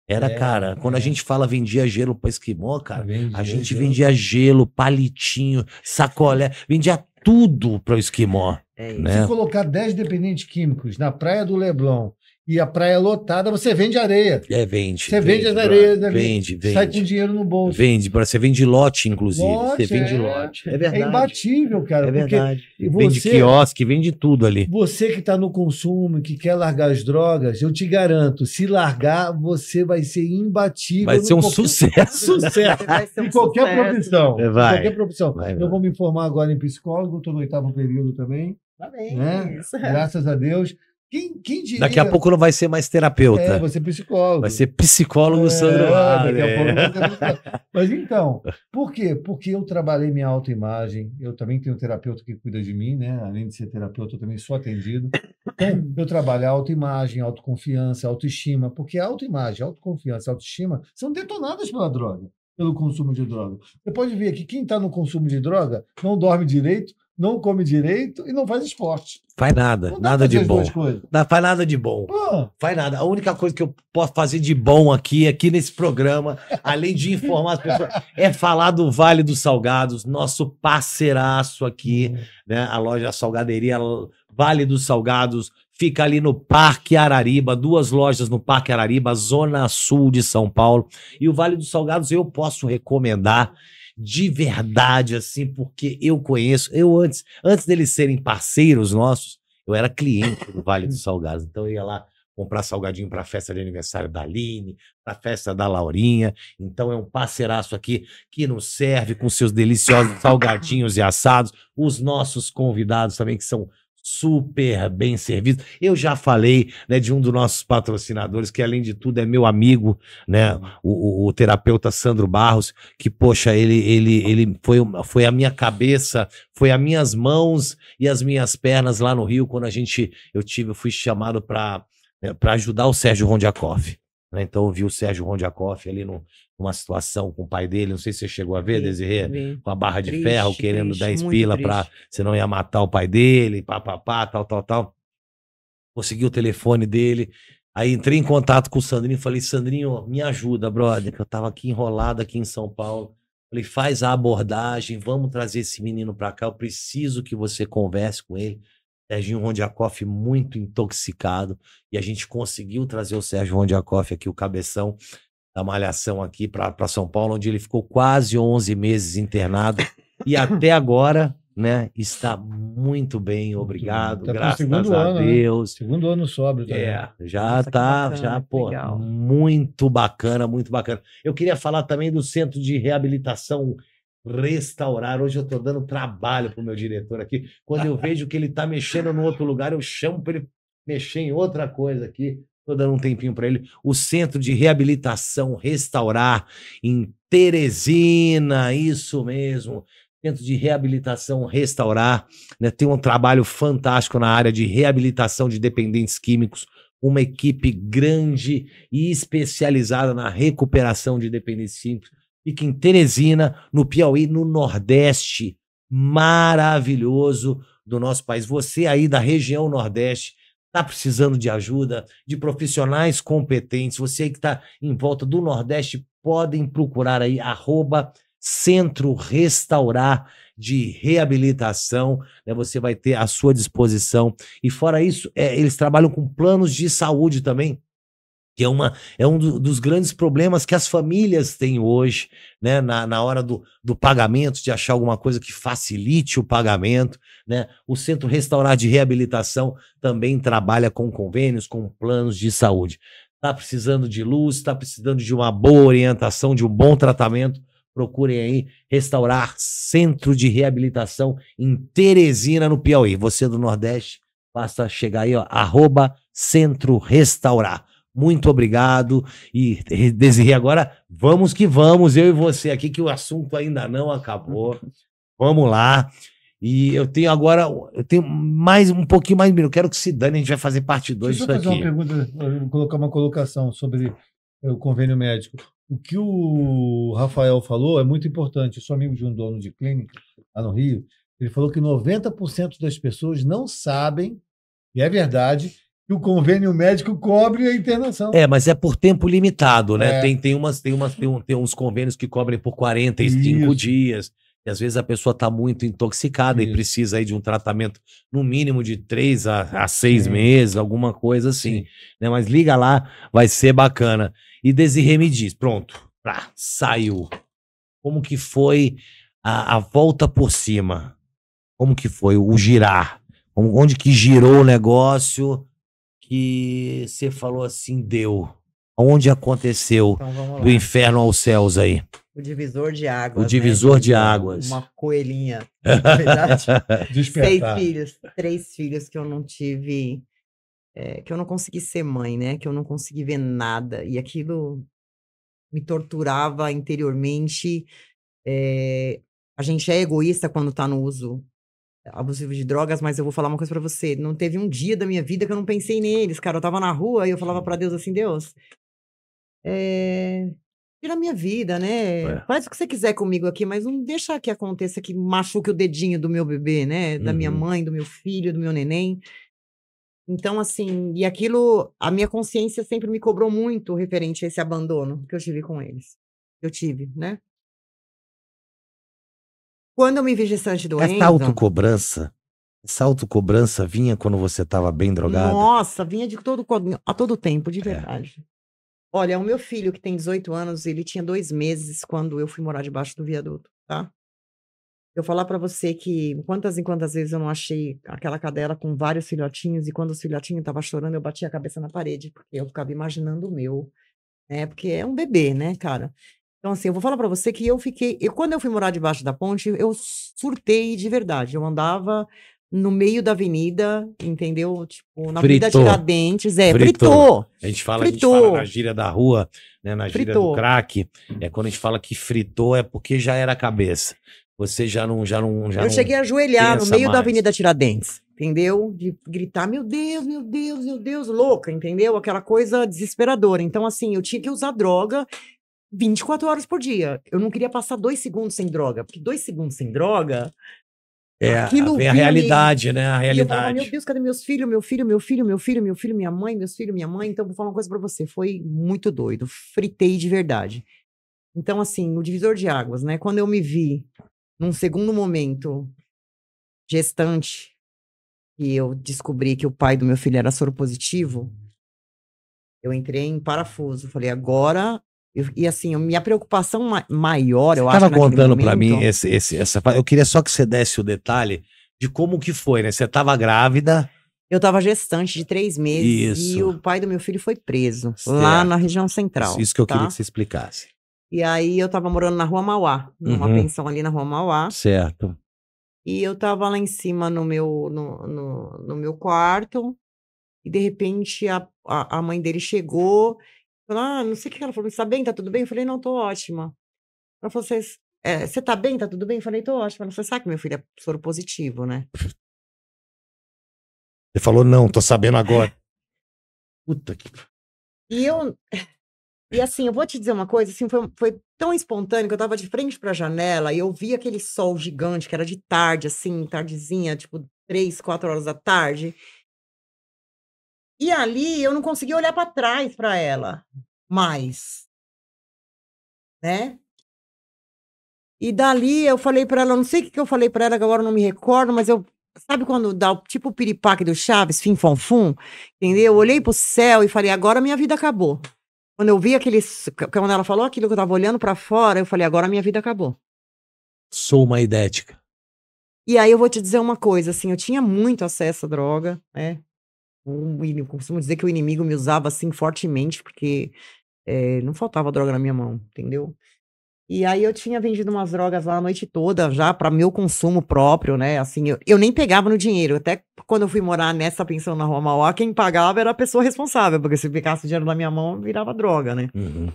A: era, é, cara, é. quando a é. gente fala vendia gelo pra esquimó, cara, vendia, a gente vendia gelo, palitinho, sacolé, vendia tudo para esquimó. É né? Se
C: colocar 10 dependentes químicos na praia do Leblon e a praia lotada, você vende areia.
A: É, vende. Você vende, vende as areias, Vende, vende. Sai com
C: dinheiro no bolso. Vende,
A: você vende lote, inclusive. Lote, você vende é, lote. É verdade. É imbatível,
C: cara. É verdade. Você, vende quiosque,
A: vende tudo ali.
C: Você que está no consumo, que quer largar as drogas, eu te garanto, se largar, você vai ser imbatível. Vai ser um qualquer... sucesso. sucesso. Vai ser um em qualquer sucesso. profissão. É, vai. Em qualquer profissão. Vai, vai. Eu vou me informar agora em psicólogo, estou no oitavo período também. Tá bem, né? Graças a Deus. Quem, quem diria? Daqui a pouco não vai ser mais terapeuta. É, vai ser psicólogo. Vai ser psicólogo é, Sandro Vale. Mas então, por quê? Porque eu trabalhei minha autoimagem, eu também tenho um terapeuta que cuida de mim, né? Além de ser terapeuta, eu também sou atendido. Então, eu trabalho a autoimagem, autoconfiança, autoestima, porque a autoimagem, a autoconfiança, a autoestima são detonadas pela droga, pelo consumo de droga. Você pode ver que quem está no consumo de droga não dorme direito, não come direito e não faz esporte.
A: Faz nada, não nada de bom. Não faz nada de bom.
C: Ah. Faz nada.
A: A única coisa que eu posso fazer de bom aqui, aqui nesse programa, além de informar as pessoas, é falar do Vale dos Salgados, nosso parceiraço aqui, hum. né? A loja Salgaderia Vale dos Salgados, fica ali no Parque Arariba, duas lojas no Parque Arariba, zona sul de São Paulo. E o Vale dos Salgados eu posso recomendar de verdade, assim, porque eu conheço. Eu antes, antes deles serem parceiros nossos, eu era cliente do Vale dos Salgados. Então eu ia lá comprar salgadinho para a festa de aniversário da Aline, para a festa da Laurinha. Então é um parceiraço aqui que nos serve com seus deliciosos salgadinhos e assados. Os nossos convidados também, que são super bem servido. Eu já falei né, de um dos nossos patrocinadores, que além de tudo é meu amigo, né, o, o, o terapeuta Sandro Barros, que, poxa, ele, ele, ele foi, foi a minha cabeça, foi as minhas mãos e as minhas pernas lá no Rio, quando a gente, eu tive, eu fui chamado para né, ajudar o Sérgio Rondiakoff. Né. Então eu vi o Sérgio Rondiakoff ali no, uma situação com o pai dele, não sei se você chegou a ver, Desirê, com a barra de triste, ferro, querendo dar espila para você não ia matar o pai dele, pá, tal, tal, tal. Consegui o telefone dele, aí entrei em contato com o Sandrinho, falei, Sandrinho, me ajuda, brother, que eu tava aqui enrolado aqui em São Paulo. Falei, faz a abordagem, vamos trazer esse menino para cá, eu preciso que você converse com ele. Serginho Rondiakoff muito intoxicado e a gente conseguiu trazer o Sérgio Rondiakoff aqui, o cabeção, da Malhação aqui para São Paulo, onde ele ficou quase 11 meses internado e até agora, né, está muito bem, obrigado, tá graças a ano, né? Deus. Né? Segundo ano sóbrio também. É, já Nossa, tá, bacana, já, pô, legal. muito bacana, muito bacana. Eu queria falar também do Centro de Reabilitação Restaurar. Hoje eu estou dando trabalho pro meu diretor aqui. Quando eu vejo que ele está mexendo no outro lugar, eu chamo para ele mexer em outra coisa aqui. Estou dando um tempinho para ele. O Centro de Reabilitação Restaurar em Teresina, isso mesmo. Centro de Reabilitação Restaurar, né? Tem um trabalho fantástico na área de reabilitação de dependentes químicos uma equipe grande e especializada na recuperação de dependentes químicos. Fica em Teresina, no Piauí, no Nordeste. Maravilhoso do nosso país. Você aí da região Nordeste está precisando de ajuda, de profissionais competentes. Você aí que está em volta do Nordeste, podem procurar aí, arroba Centro Restaurar de Reabilitação. Né? Você vai ter à sua disposição. E fora isso, é, eles trabalham com planos de saúde também que é, uma, é um do, dos grandes problemas que as famílias têm hoje, né? Na, na hora do, do pagamento, de achar alguma coisa que facilite o pagamento, né? O Centro Restaurar de Reabilitação também trabalha com convênios, com planos de saúde. Está precisando de luz, está precisando de uma boa orientação, de um bom tratamento. Procurem aí restaurar Centro de Reabilitação em Teresina, no Piauí. Você do Nordeste, basta chegar aí, ó, arroba Centro Restaurar. Muito obrigado. E Desirê, agora vamos que vamos, eu e você aqui, que o assunto ainda não acabou. Vamos lá. E eu tenho agora, eu tenho mais um pouquinho mais, eu quero que se dane, a gente vai fazer parte 2 disso aqui. Deixa eu fazer
C: uma pergunta, eh, colocar uma colocação sobre eh, o convênio médico. O que o Rafael falou é muito importante. Eu sou amigo de um dono de clínica lá no Rio. Ele falou que 90% das pessoas não sabem, e é verdade, que o convênio médico cobre a internação. É,
A: mas é por tempo limitado, né? É. Tem, tem, umas, tem, umas, tem, um, tem, uns convênios que cobrem por 45 Isso. dias. E às vezes a pessoa está muito intoxicada Isso. e precisa aí de um tratamento no mínimo de três a, a seis meses, alguma coisa assim. Né? Mas liga lá, vai ser bacana. E Desirê me diz, pronto, ah, saiu. Como que foi a, a volta por cima? Como que foi o girar? Onde que girou o negócio? que você falou assim, deu? Onde aconteceu então, do inferno aos céus aí?
B: O divisor de águas. O né? divisor né? de águas. Uma coelhinha, na verdade.
A: Despertar. Seis
B: filhos, três filhos que eu não tive, é, que eu não consegui ser mãe, né? Que eu não consegui ver nada. E aquilo me torturava interiormente. É, a gente é egoísta quando está no uso abusivo de drogas, mas eu vou falar uma coisa para você. Não teve um dia da minha vida que eu não pensei neles, cara. Eu tava na rua e eu falava para Deus assim, Deus, é... tira a minha vida, né? É. Faz o que você quiser comigo aqui, mas não deixa que aconteça que machuque o dedinho do meu bebê, né? Da uhum. minha mãe, do meu filho, do meu neném. Então, assim, e aquilo, a minha consciência sempre me cobrou muito referente a esse abandono que eu tive com eles. Eu tive, né? Quando eu me vi gestante
C: doente. Essa
A: autocobrança, essa autocobrança vinha quando você estava bem drogada?
B: Nossa, vinha de todo, a todo tempo, de é. verdade. É. Olha, o meu filho, que tem 18 anos, ele tinha dois meses quando eu fui morar debaixo do viaduto, tá? Eu falar para você que quantas e quantas vezes eu não achei aquela cadela com vários filhotinhos e quando o filhotinho estavam chorando eu batia a cabeça na parede porque eu ficava imaginando o meu, né? Porque é um bebê, né, cara? Então, assim, eu vou falar para você que eu fiquei. Eu, quando eu fui morar debaixo da ponte, eu surtei de verdade. Eu andava no meio da avenida, entendeu? Tipo, na Avenida Tiradentes, é, fritou. fritou. A gente fala, fritou. a gente fala na
A: gíria da rua, né, na gíria fritou. do crack, é quando a gente fala que fritou é porque já era a cabeça. Você já não, já não, já Eu não cheguei a ajoelhar no meio mais. da Avenida Tiradentes,
B: entendeu? De gritar, meu Deus, meu Deus, meu Deus, louca, entendeu? Aquela coisa desesperadora. Então assim, eu tinha que usar droga 24 horas por dia. Eu não queria passar dois segundos sem droga, porque dois segundos sem droga.
A: É, a, vem a realidade, né?
B: A realidade. Falava, meu Deus, cadê meus filhos? Meu filho, meu filho, meu filho, meu filho, minha mãe, meus filhos, minha mãe. Então, vou falar uma coisa para você. Foi muito doido. Fritei de verdade. Então, assim, o divisor de águas, né? Quando eu me vi num segundo momento gestante e eu descobri que o pai do meu filho era soro positivo, eu entrei em parafuso. Falei, agora eu, e assim, minha preocupação ma maior, você eu tava acho. Estava contando para mim esse,
A: esse, essa. Eu queria só que você desse o detalhe de como que foi, né? Você estava grávida.
B: Eu estava gestante de três meses isso. e o pai do meu filho foi
A: preso certo. lá na região central. Isso que eu tá? queria que você explicasse.
B: E aí eu estava morando na Rua Mauá, numa uhum. pensão ali na Rua Mauá.
A: Certo.
B: E eu estava lá em cima no meu, no, no, no meu quarto, e de repente a, a, a, mãe dele chegou ah, não sei o que ela falou. Você tá bem? Tá tudo bem? Eu falei, não, tô ótima. Ela falou, vocês. É, você tá bem? Tá tudo bem? Eu falei, tô ótima. Ela falou, você sabe que meu filho é soro positivo, né?
A: Ele falou, não, tô sabendo agora. Puta que.
B: E eu. E assim, eu vou te dizer uma coisa, assim, foi, foi tão espontâneo que eu tava de frente pra janela e eu vi aquele sol gigante, que era de tarde, assim, tardezinha, tipo, três, quatro horas da tarde. E ali eu não conseguia olhar para trás para ela mais. Né? E dali eu falei para ela, não sei o que, eu falei para ela, que agora eu não me recordo, mas eu. Sabe quando dá o tipo o piripaque do Chaves, fim fom fum? Entendeu? Eu olhei uhum. pro céu e falei, agora minha vida acabou. Quando eu vi aquele. Quando ela falou aquilo que eu tava olhando para fora, eu falei, agora minha vida acabou.
A: Sou uma idética.
B: E aí eu vou te dizer uma coisa, assim, eu tinha muito acesso à droga, né? Eu costumo dizer que o inimigo me usava assim fortemente, porque é, não faltava droga na minha mão, entendeu? E aí eu tinha vendido umas drogas lá a noite toda, já para meu consumo próprio, né? Assim, eu, eu, nem pegava no dinheiro. Até quando eu fui morar nessa pensão na Rua Mauá, quem pagava era a pessoa responsável, porque se ficasse o dinheiro na minha mão, virava droga, né? Uhum.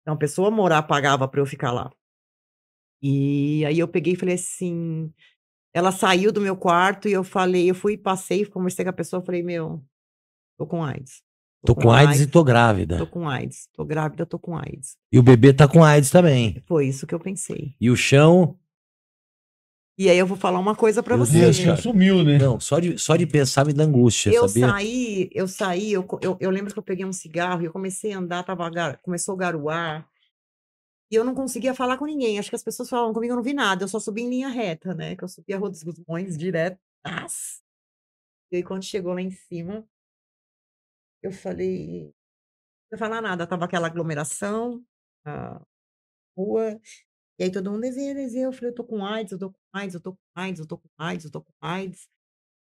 B: Então a pessoa morar pagava para eu ficar lá. E aí eu peguei e falei assim: ela saiu do meu quarto e eu falei, eu fui, passei, conversei com a pessoa, falei, meu, tô com AIDS. Tô, com, com AIDS, AIDS, e tô grávida. Tô com AIDS, tô grávida, tô com AIDS.
A: E o bebê tá com AIDS também.
B: Foi isso que eu pensei.
A: E o chão?
B: E aí eu vou falar uma coisa para vocês. Deus, né?
C: sumiu, né? Não,
A: só de, só de hum. pensar me dá angústia, eu sabia?
B: Saí, eu saí, eu, eu, eu lembro que eu peguei um cigarro e eu comecei a andar, tava, começou a garoar. E eu não conseguia falar com ninguém. Acho que as pessoas falavam comigo, eu não vi nada. Eu só subi em linha reta, né? Que eu subi a Rua dos Gusmões direto. E aí, quando chegou lá em cima, eu falei. Não falar nada. Tava aquela aglomeração, a rua. E aí todo mundo desenha, desenha. Eu falei, eu tô com AIDS, eu tô com AIDS, eu tô com AIDS, eu tô com AIDS, eu tô com AIDS.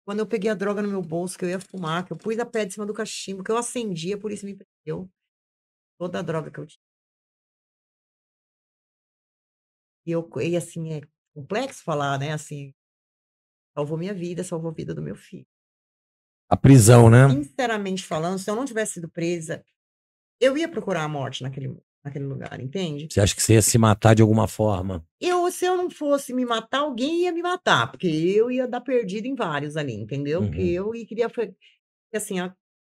B: Quando eu peguei a droga no meu bolso, que eu ia fumar, que eu pus a pé em cima do cachimbo, que eu acendia, por isso me prendeu. Toda a droga que eu tinha. E, eu, e assim, é complexo falar, né? Assim, salvou minha vida, salvou a vida do meu filho.
A: A prisão, né?
B: Sinceramente falando, se eu não tivesse sido presa, eu ia procurar a morte naquele, naquele lugar, entende?
A: Você acha que você ia se matar de alguma forma?
B: Eu, se eu não fosse me matar, alguém ia me matar, porque eu ia dar perdido em vários ali, entendeu? Uhum. Porque eu e queria. Assim,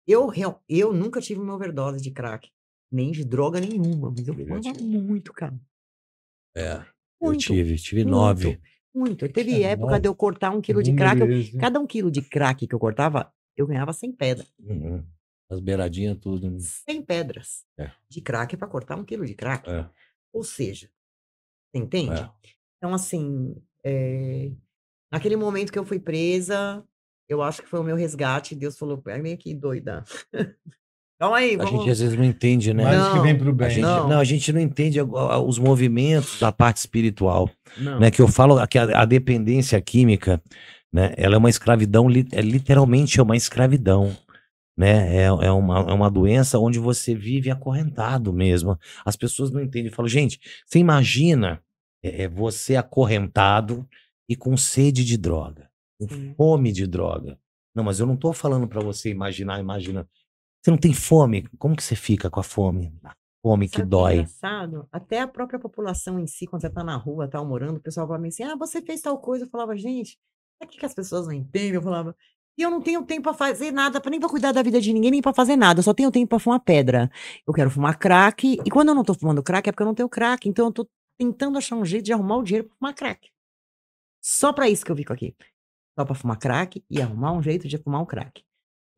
B: eu, eu nunca tive uma overdose de crack, nem de droga nenhuma, mas eu fumava muito, cara. É. Muito, eu tive, tive muito, nove. Muito. Teve Caramba. época de eu cortar um quilo de crack. Eu, cada um quilo de crack que eu cortava, eu ganhava sem pedra.
A: Uhum. As beiradinhas, tudo. Né?
B: Sem pedras. É. De crack para cortar um quilo de crack. É. Ou seja, você entende? É. Então, assim, eh, naquele momento que eu fui presa, eu acho que foi o meu resgate. Deus falou, é meio que doida. Calma então, aí, vamos... A gente às vezes não entende, né?
A: Mas não, que vem pro bem. A gente, não. não. a gente não entende os movimentos da parte espiritual. Não. Né? Que eu falo que a, a dependência química, né? Ela é uma escravidão, é, literalmente é uma escravidão. Né? É, é, uma, é uma doença onde você vive acorrentado mesmo. As pessoas não entendem. Eu falo, gente, você imagina é, é, você acorrentado e com sede de droga, com fome de droga. Não, mas eu não estou falando para você imaginar, imagina. Você não tem fome? Como que você fica com a fome? A fome Sabe que é dói.
B: engraçado, até a própria população em si, quando você tá na rua, tá morando, o pessoal fala assim: ah, você fez tal coisa. Eu falava, gente, é que, que as pessoas não entendem? Eu falava, e eu não tenho tempo para fazer nada, nem para cuidar da vida de ninguém, nem para fazer nada. Eu só tenho tempo para fumar pedra. Eu quero fumar crack. E quando eu não tô fumando crack, é porque eu não tenho crack. Então eu tô tentando achar um jeito de arrumar o dinheiro pra fumar crack. Só para isso que eu fico aqui. Só pra fumar crack e arrumar um jeito de fumar um crack.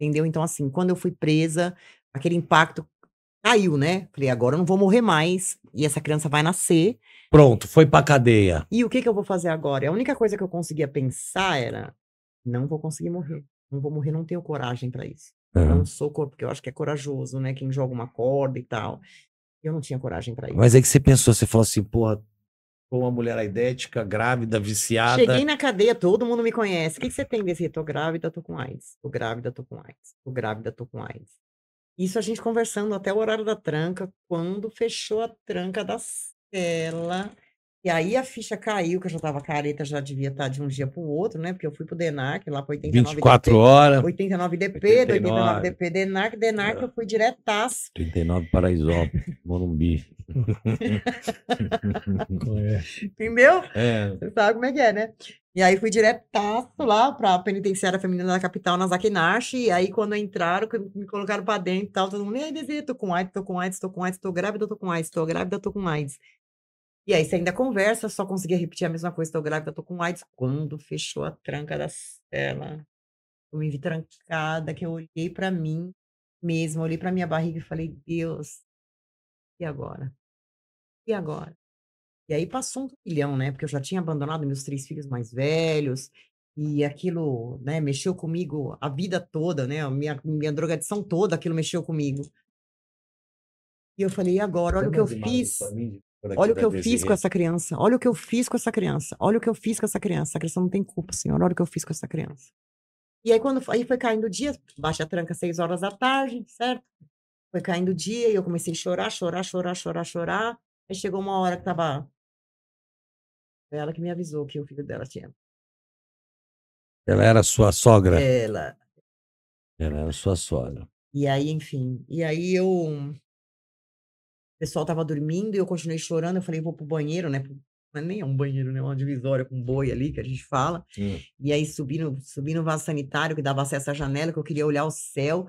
B: Entendeu? Então, assim, quando eu fui presa, aquele impacto caiu, né? Falei, agora eu não vou morrer mais. E essa criança vai nascer.
A: Pronto, foi pra cadeia.
B: E o que, que eu vou fazer agora? A única coisa que eu conseguia pensar era: não vou conseguir morrer. Não vou morrer, não tenho coragem para isso. Uhum. Não sou corpo, porque eu acho que é corajoso, né? Quem joga uma corda e tal. Eu não tinha coragem para isso. Mas é que você
A: pensou, você falou assim, porra, ou uma mulher idética, grávida, viciada. Cheguei na
B: cadeia, todo mundo me conhece. O que, que você tem desse? Tô grávida, tô com AIDS. Tô grávida, tô com AIDS.
A: Tô grávida, tô com AIDS.
B: Isso a gente conversando até o horário da tranca, quando fechou a tranca da cela. E aí a ficha caiu, que eu já tava careta, já devia estar tá de um dia para o outro, né? Porque eu fui para o DENAC, lá para 89 24 DP, horas. 89 DP, 89. DP, DENAC, DENAC, eu fui diretaço.
A: 39 Paraisópolis, Morumbi.
B: Entendeu?
A: É. Você
B: sabe como é que é, né? E aí fui diretaço lá para a penitenciária feminina da capital, na Zakinashi, e aí quando entraram, me colocaram para dentro e tal, todo mundo, e aí, Desi, tô com AIDS, tô com AIDS, tô com AIDS, tô grávida, tô com AIDS, tô grávida, tô com AIDS. E aí você ainda conversa, só conseguia repetir a mesma coisa, estou grávida, estou com AIDS. Quando fechou a tranca da cela, eu me vi trancada, que eu olhei para mim mesma, olhei para minha barriga e falei, Deus, e agora? E agora? E aí passou um milhão, né? Porque eu já tinha abandonado meus três filhos mais velhos, e aquilo, né, mexeu comigo a vida toda, né? A minha, minha drogadição toda, aquilo mexeu comigo. E eu falei, e agora? Olha Tem o que eu fiz.
A: Mim, Olha o que eu fiz com essa
B: criança. Olha o que eu fiz com essa criança. Olha o que eu fiz com essa criança. Essa criança não tem culpa, senhor. Olha o que eu fiz com essa criança. E aí, quando aí foi caindo o dia, baixa a tranca seis horas da tarde, certo? Foi caindo o dia e eu comecei a chorar, chorar, chorar, chorar, chorar. Aí chegou uma hora que tava. Foi ela que me avisou que o filho dela tinha.
A: Ela era sua sogra? Ela. Ela era sua sogra.
B: E aí, enfim. E aí eu o pessoal tava dormindo e eu continuei chorando. Eu falei, vou pro banheiro, né? Mas é nem é um banheiro, né? É uma divisória com boi ali que a gente fala. Sim. E aí subi no, subi no vaso sanitário que dava acesso à janela, que eu queria olhar o céu.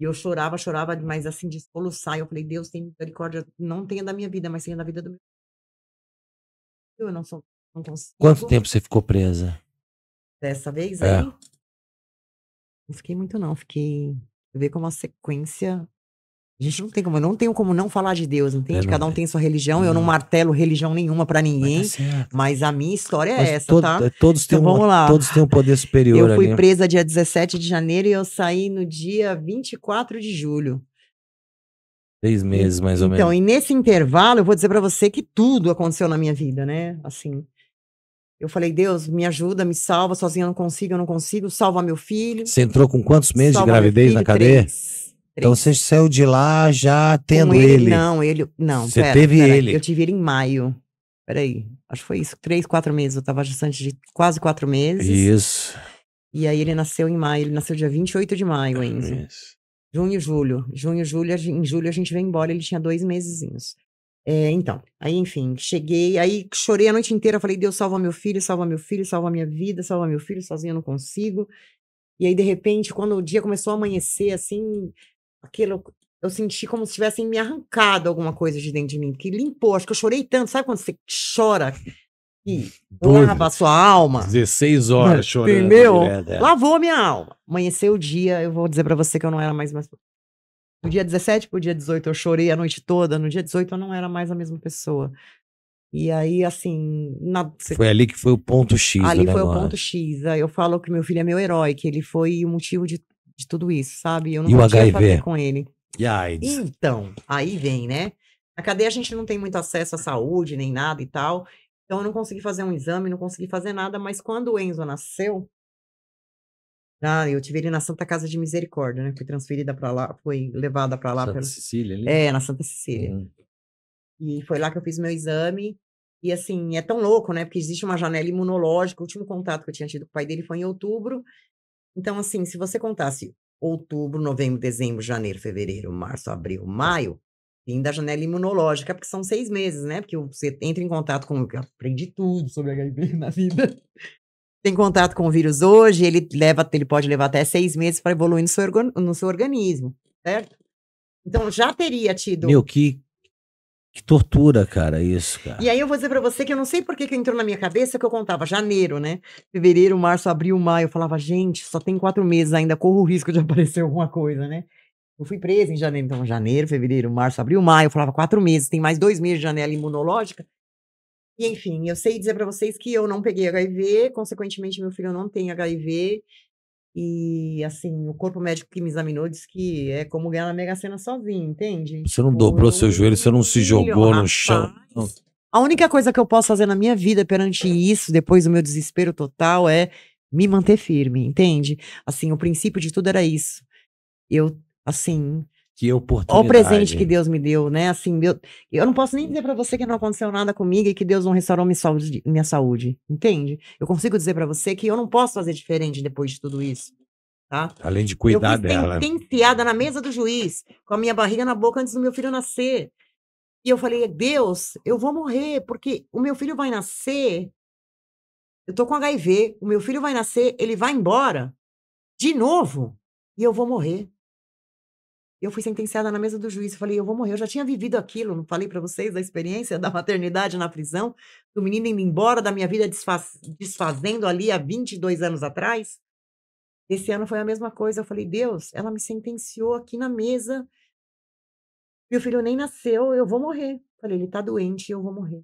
B: E eu chorava, chorava, mas assim, de soluçar. Eu falei, Deus, tem misericórdia, não tenha da minha vida, mas tenha da vida do meu. Eu não sou, não consigo. Quanto tempo
C: você ficou presa?
B: Dessa vez é. aí? Não fiquei muito, não. Fiquei. Eu vi como uma sequência a gente não tem como, não tenho como não falar de Deus, entende? É, Cada um tem sua religião, não. eu não martelo religião nenhuma para tá ninguém, mas, é mas, a minha história é mas essa, todo, tá? É,
A: todos então, têm uma, todos têm um poder superior Eu fui ali. presa
B: dia 17 de janeiro e eu saí no dia 24 de julho.
A: Seis meses, mais ou então, menos.
B: Então, e nesse intervalo, eu vou dizer para você que tudo aconteceu na minha vida, né? Assim, eu falei, Deus, me ajuda, me salva, sozinha eu não consigo, eu não consigo, salva meu filho. Você entrou com quantos meses de gravidez filho, na cadeia?
A: Três. Então você saiu de lá já tendo ele, ele, Não, ele. Não, Você pera, teve pera, ele. Eu tive
B: ele em maio. Peraí. Acho que foi isso. Três, quatro meses. Eu tava gestante de quase quatro meses. Isso. E aí ele nasceu em maio. Ele nasceu dia 28 de maio, Enzo. Isso. Junho, julho. Junho, julho. Em julho a gente veio embora. Ele tinha dois mesezinhos. É, então, aí enfim, cheguei, aí chorei a noite inteira, falei, Deus salva meu filho, salva meu filho, salva minha vida, salva meu filho, sozinho eu não consigo. E aí, de repente, quando o dia começou a amanhecer, assim, aquilo eu senti como se tivessem me arrancado alguma coisa de dentro de mim, que limpou. Acho que eu chorei tanto. Sabe quando você chora e hum, lava a sua
A: alma? 16 horas chorando. Entendeu? Lavou
B: a minha alma. Amanheceu o dia, eu vou dizer para você que eu não era mais. mais... No dia 17 pro dia 18 eu chorei a noite toda. No dia 18 eu não era mais a mesma pessoa. E aí, assim. Na... Foi ali
A: que foi o ponto X. Ali foi o ponto
B: X. Aí eu falo que meu filho é meu herói, que ele foi o motivo de de tudo isso, sabe? Eu não e o HIV? com ele.
A: E a AIDS?
B: Então, aí vem, né? Na cadeia a gente não tem muito acesso à saúde, nem nada e tal. Então eu não consegui fazer um exame, não consegui fazer nada, mas quando o Enzo nasceu, ah, eu tive ele na Santa Casa de Misericórdia, né? Fui transferida para lá, fui levada para lá. Santa pelo...
A: Cecília, ali?
B: É, na Santa Cecília. Uhum. E foi lá que eu fiz meu exame. E assim, é tão louco, né? Porque existe uma janela imunológica. O último contato que eu tinha tido com o pai dele foi em outubro. Então, assim, se você contasse outubro, novembro, dezembro, janeiro, fevereiro, março, abril, maio, fim da janela imunológica, porque são seis meses, né? Porque você entra em contato com. Eu aprendi tudo sobre HIV na vida. Tem contato com o vírus hoje, ele leva, ele pode levar até seis meses para evoluir no seu, no seu organismo, certo? Então já
A: teria tido. Meu, que, que tortura, cara, isso, cara. E
B: aí eu vou dizer pra você que eu não sei por que, que entrou na minha cabeça que eu contava janeiro, né? Fevereiro, março, abril, maio. Eu falava, gente, só tem quatro meses ainda, corro o risco de aparecer alguma coisa, né? Eu fui presa em janeiro, então janeiro, fevereiro, março, abril, maio. Eu falava quatro meses, tem mais dois meses de janela imunológica. E enfim, eu sei dizer para vocês que eu não peguei HIV, consequentemente meu filho não tem HIV. E, assim, o corpo médico que me examinou disse que é como ganhar na Mega Sena sozinho, entende?
A: Você não tipo, dobrou o... seu joelho, você não se jogou no chão.
B: A única coisa que eu posso fazer na minha vida perante isso, depois do meu desespero total, é me manter firme, entende? Assim, o princípio de tudo era isso. Eu,
A: assim, que oportunidade. Olha o presente que
B: Deus me deu, né? Assim, eu eu não posso nem dizer para você que não aconteceu nada comigo e que Deus não restaurou minha saúde, minha saúde entende? Eu consigo dizer para você que eu não posso fazer diferente depois de tudo isso,
A: tá? Além de cuidar eu fui dela.
B: sentenciada na mesa do juiz, com a minha barriga na boca antes do meu filho nascer. E eu falei, Deus, eu vou morrer, porque o meu filho vai nascer, eu tô com HIV, o meu filho vai nascer, ele vai embora, de novo, e eu vou morrer. Eu fui sentenciada na mesa do juiz. Eu falei, eu vou morrer. Eu já tinha vivido aquilo. Não falei para vocês da experiência da maternidade na prisão, do menino indo embora, da minha vida desfaz... desfazendo ali há 22 anos atrás. Esse ano foi a mesma coisa. Eu falei, Deus, ela me sentenciou aqui na mesa. Meu filho nem nasceu, eu vou morrer. Eu falei, ele tá doente, eu vou morrer.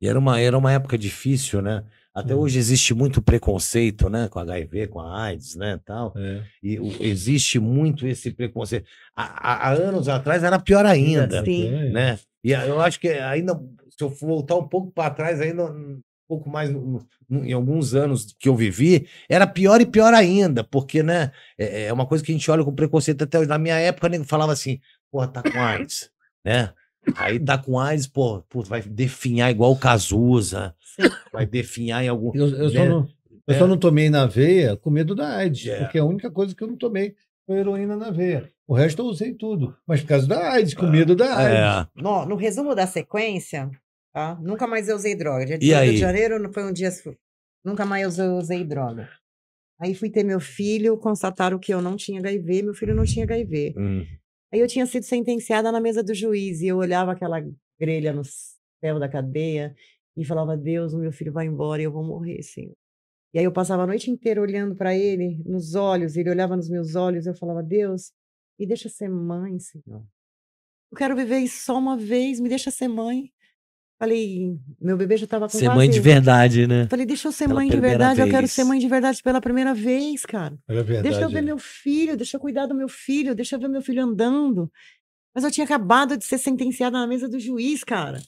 A: E era uma, era uma época difícil, né? Até hoje existe muito preconceito, né, com HIV, com a AIDS, né, tal. É. E o, existe muito esse preconceito. Há, há, anos atrás era pior ainda, Sim. É. né? E eu acho que ainda, se eu voltar um pouco para trás, ainda um pouco mais, em alguns anos que eu vivi, era pior e pior ainda, porque, né, é, é, uma coisa que a gente olha com preconceito até hoje. Na minha época, nego falava assim, porra, tá com AIDS, né? Aí tá com AIDS, pô, pô vai definhar igual o Cazuza, Sim. vai definhar em algum. Eu, eu, só, né? não,
C: eu é. só não tomei na veia com medo da AIDS, é. porque é a única coisa que eu não tomei foi heroína na veia. O resto eu usei tudo, mas por causa
B: da AIDS, com é. medo da é. AIDS. É. No, no resumo da sequência, tá? nunca mais eu usei droga. Dia 18 de janeiro não foi um dia. Nunca mais eu usei droga. Aí fui ter meu filho, constataram que eu não tinha HIV, meu filho não tinha HIV. Hum. Aí eu tinha sido sentenciada na mesa do juiz e eu olhava aquela grelha no céu da cadeia e falava: Deus, o meu filho vai embora e eu vou morrer, Senhor. E aí eu passava a noite inteira olhando para ele nos olhos, e ele olhava nos meus olhos, e eu falava: Deus, me deixa ser mãe, Senhor. Eu quero viver só uma vez, me deixa ser mãe. Falei, meu bebê já estava com Ser mãe de verdade, né? Falei, deixa eu ser pela mãe de verdade, vez. eu quero ser mãe de verdade pela primeira vez, cara. É verdade, deixa eu ver né? meu filho, deixa eu cuidar do meu filho, deixa eu ver meu filho andando. Mas eu tinha acabado de ser sentenciada na mesa do juiz, cara.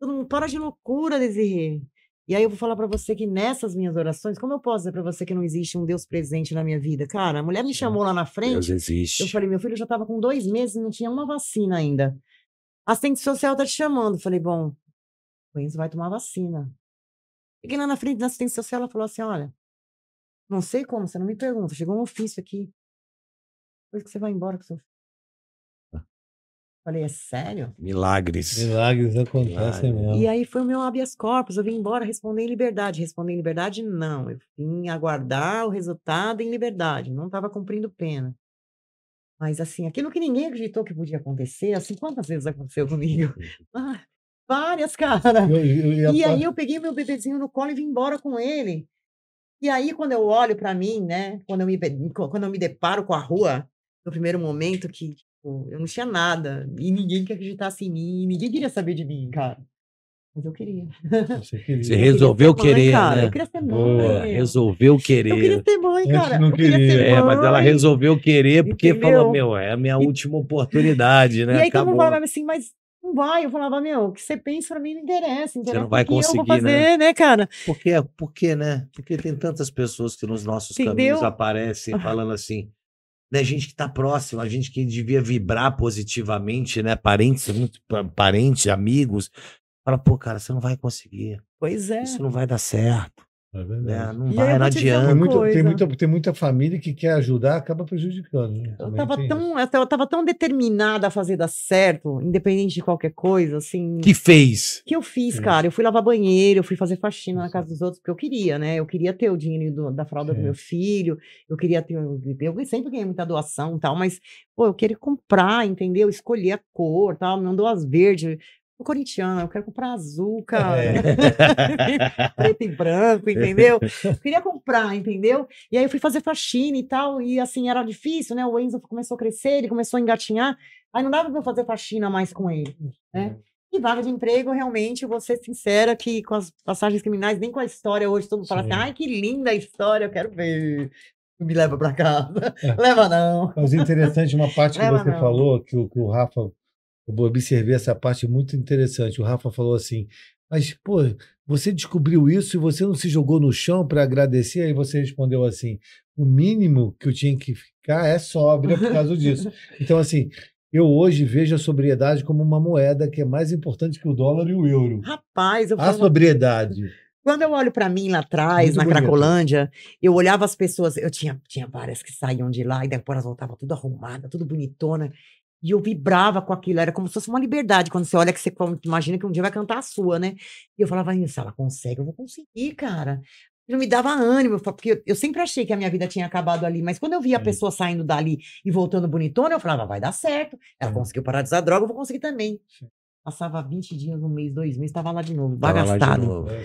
B: Todo mundo, para de loucura, Desirê. E aí eu vou falar para você que nessas minhas orações, como eu posso dizer para você que não existe um Deus presente na minha vida? Cara, a mulher me chamou lá na frente. Deus existe. Eu falei, meu filho já estava com dois meses, não tinha uma vacina ainda assistente social tá te chamando. Falei, bom, Enzo vai tomar vacina. Fiquei lá na frente da assistência social, ela falou assim: olha, não sei como, você não me pergunta, chegou um ofício aqui. Depois que você vai embora com seu filho. Ah. Falei, é sério?
A: Milagres. Milagres acontecem mesmo. E
B: aí foi o meu habeas corpus, eu vim embora responder em liberdade. respondi em liberdade, não. Eu vim aguardar o resultado em liberdade, não estava cumprindo pena. Mas assim, aquilo que ninguém acreditou que podia acontecer, assim, quantas vezes aconteceu comigo? Ah, Várias, cara. Eu, eu e aí eu peguei meu bebezinho no colo e vim embora com ele. E aí, quando eu olho para mim, né? Quando eu, me, quando eu me deparo com a rua, no primeiro momento que tipo, eu não tinha nada. E ninguém que acreditasse assim em mim, ninguém queria saber de mim, cara. Mas eu queria. Você,
C: queria. Você resolveu querer, cara. né? Eu queria
A: ser mãe. Boa. Resolveu querer. Eu queria ser
C: mãe, cara. não
A: queria. Eu queria ser mãe. É, mas ela resolveu querer porque Entendeu? falou, meu, é a minha e... última oportunidade, né? E aí Acabou. todo mundo
B: assim, mas não vai. Eu falava, meu, o que você pensa pra mim não interessa. interessa você não vai conseguir, eu vou né? fazer, né?
A: né, cara? Porque, porque, né? Porque tem tantas pessoas que nos nossos Entendeu? caminhos aparecem falando assim, né? Gente que tá próxima, a gente que devia vibrar positivamente, né? Parentes, muito parentes, amigos. Fala, pô, cara, você não vai conseguir. Pois é. Isso não vai dar certo. É né? Não vai, não adianta. Tem, muito, tem, muita,
C: tem muita família que quer ajudar, acaba prejudicando. Né? Eu estava
B: tão, eu tava tão determinada a fazer dar certo, independente de qualquer coisa, assim. Que
C: fez?
B: Que eu fiz, Sim. cara. Eu fui lavar banheiro, eu fui fazer faxina na casa dos outros, porque eu queria, né? Eu queria ter o dinheiro do, da fralda Sim. do é. meu filho, eu queria ter. Eu sempre ganhei muita doação e tal, mas, pô, eu queria comprar, entendeu? Escolher a cor, tal, não dou as verdes o corintiano, eu quero comprar azul, cara. É. Preto e branco, entendeu? Queria comprar, entendeu? E aí eu fui fazer faxina e tal, e assim, era difícil, né? O Enzo começou a crescer, ele começou a engatinhar, aí não dava pra eu fazer faxina mais com ele, né? Uhum. E vaga de emprego, realmente, vou ser sincera que com as passagens criminais, nem com a história hoje, todo mundo Sim. fala assim, ai, que linda a história, eu quero ver me
C: leva para casa.
B: É. Leva não. Mas interessante uma parte que leva você não. falou,
C: que que o Rafa eu observei essa parte muito interessante. O Rafa falou assim: mas, pô, você descobriu isso e você não se jogou no chão para agradecer? Aí você respondeu assim: o mínimo que eu tinha que ficar é sóbria por causa disso. Então, assim, eu hoje vejo a sobriedade como uma moeda que é mais importante que o dólar e o euro.
B: Rapaz, eu A sobriedade. Quando eu olho para mim lá atrás, Muito na bonito. Cracolândia, eu olhava as pessoas, eu tinha, tinha várias que saíam de lá e depois elas voltavam tudo arrumada, tudo bonitona. E eu vibrava com aquilo, era como se fosse uma liberdade. Quando você olha que você imagina que um dia vai cantar a sua, né? E eu falava, se ela consegue, eu vou conseguir, cara. Não me dava ânimo, porque eu sempre achei que a minha vida tinha acabado ali, mas quando eu via a pessoa saindo dali e voltando bonitona, eu falava, vai dar certo. Ela conseguiu parar de usar droga, eu vou conseguir também. Passava 20 dias, um mês, dois meses, estava lá de novo, bagastado. É,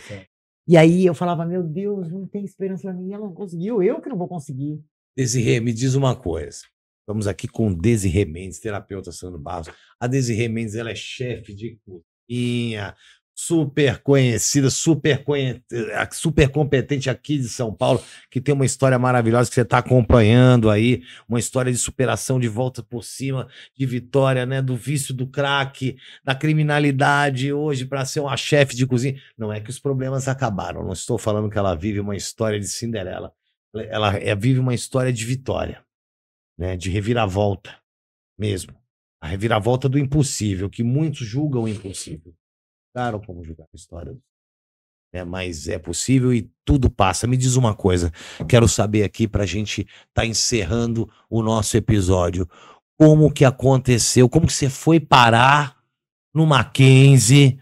B: e aí eu falava, meu Deus, não tem esperança pra mim, ela não conseguiu, eu que não vou conseguir.
A: Desirê, me diz uma coisa. Estamos aqui com Desi Mendes, terapeuta Sandro Barros. A Desi Mendes ela é chefe de cozinha, super conhecida, super, conhe... super competente aqui de São Paulo, que tem uma história maravilhosa que você está acompanhando aí, uma história de superação, de volta por cima, de vitória, né, do vício do crack, da criminalidade hoje para ser uma chefe de cozinha. Não é que os problemas acabaram, não estou falando que ela vive uma história de Cinderela. Ela, ela é, vive uma história de vitória né, de reviravolta mesmo. A reviravolta do impossível, que muitos julgam impossível. Claro, como julgar a história. Né? Mas é possível e tudo passa. Me diz uma coisa, quero saber aqui para a gente estar tá encerrando o nosso episódio. Como que aconteceu? Como que você foi parar no Mackenzie?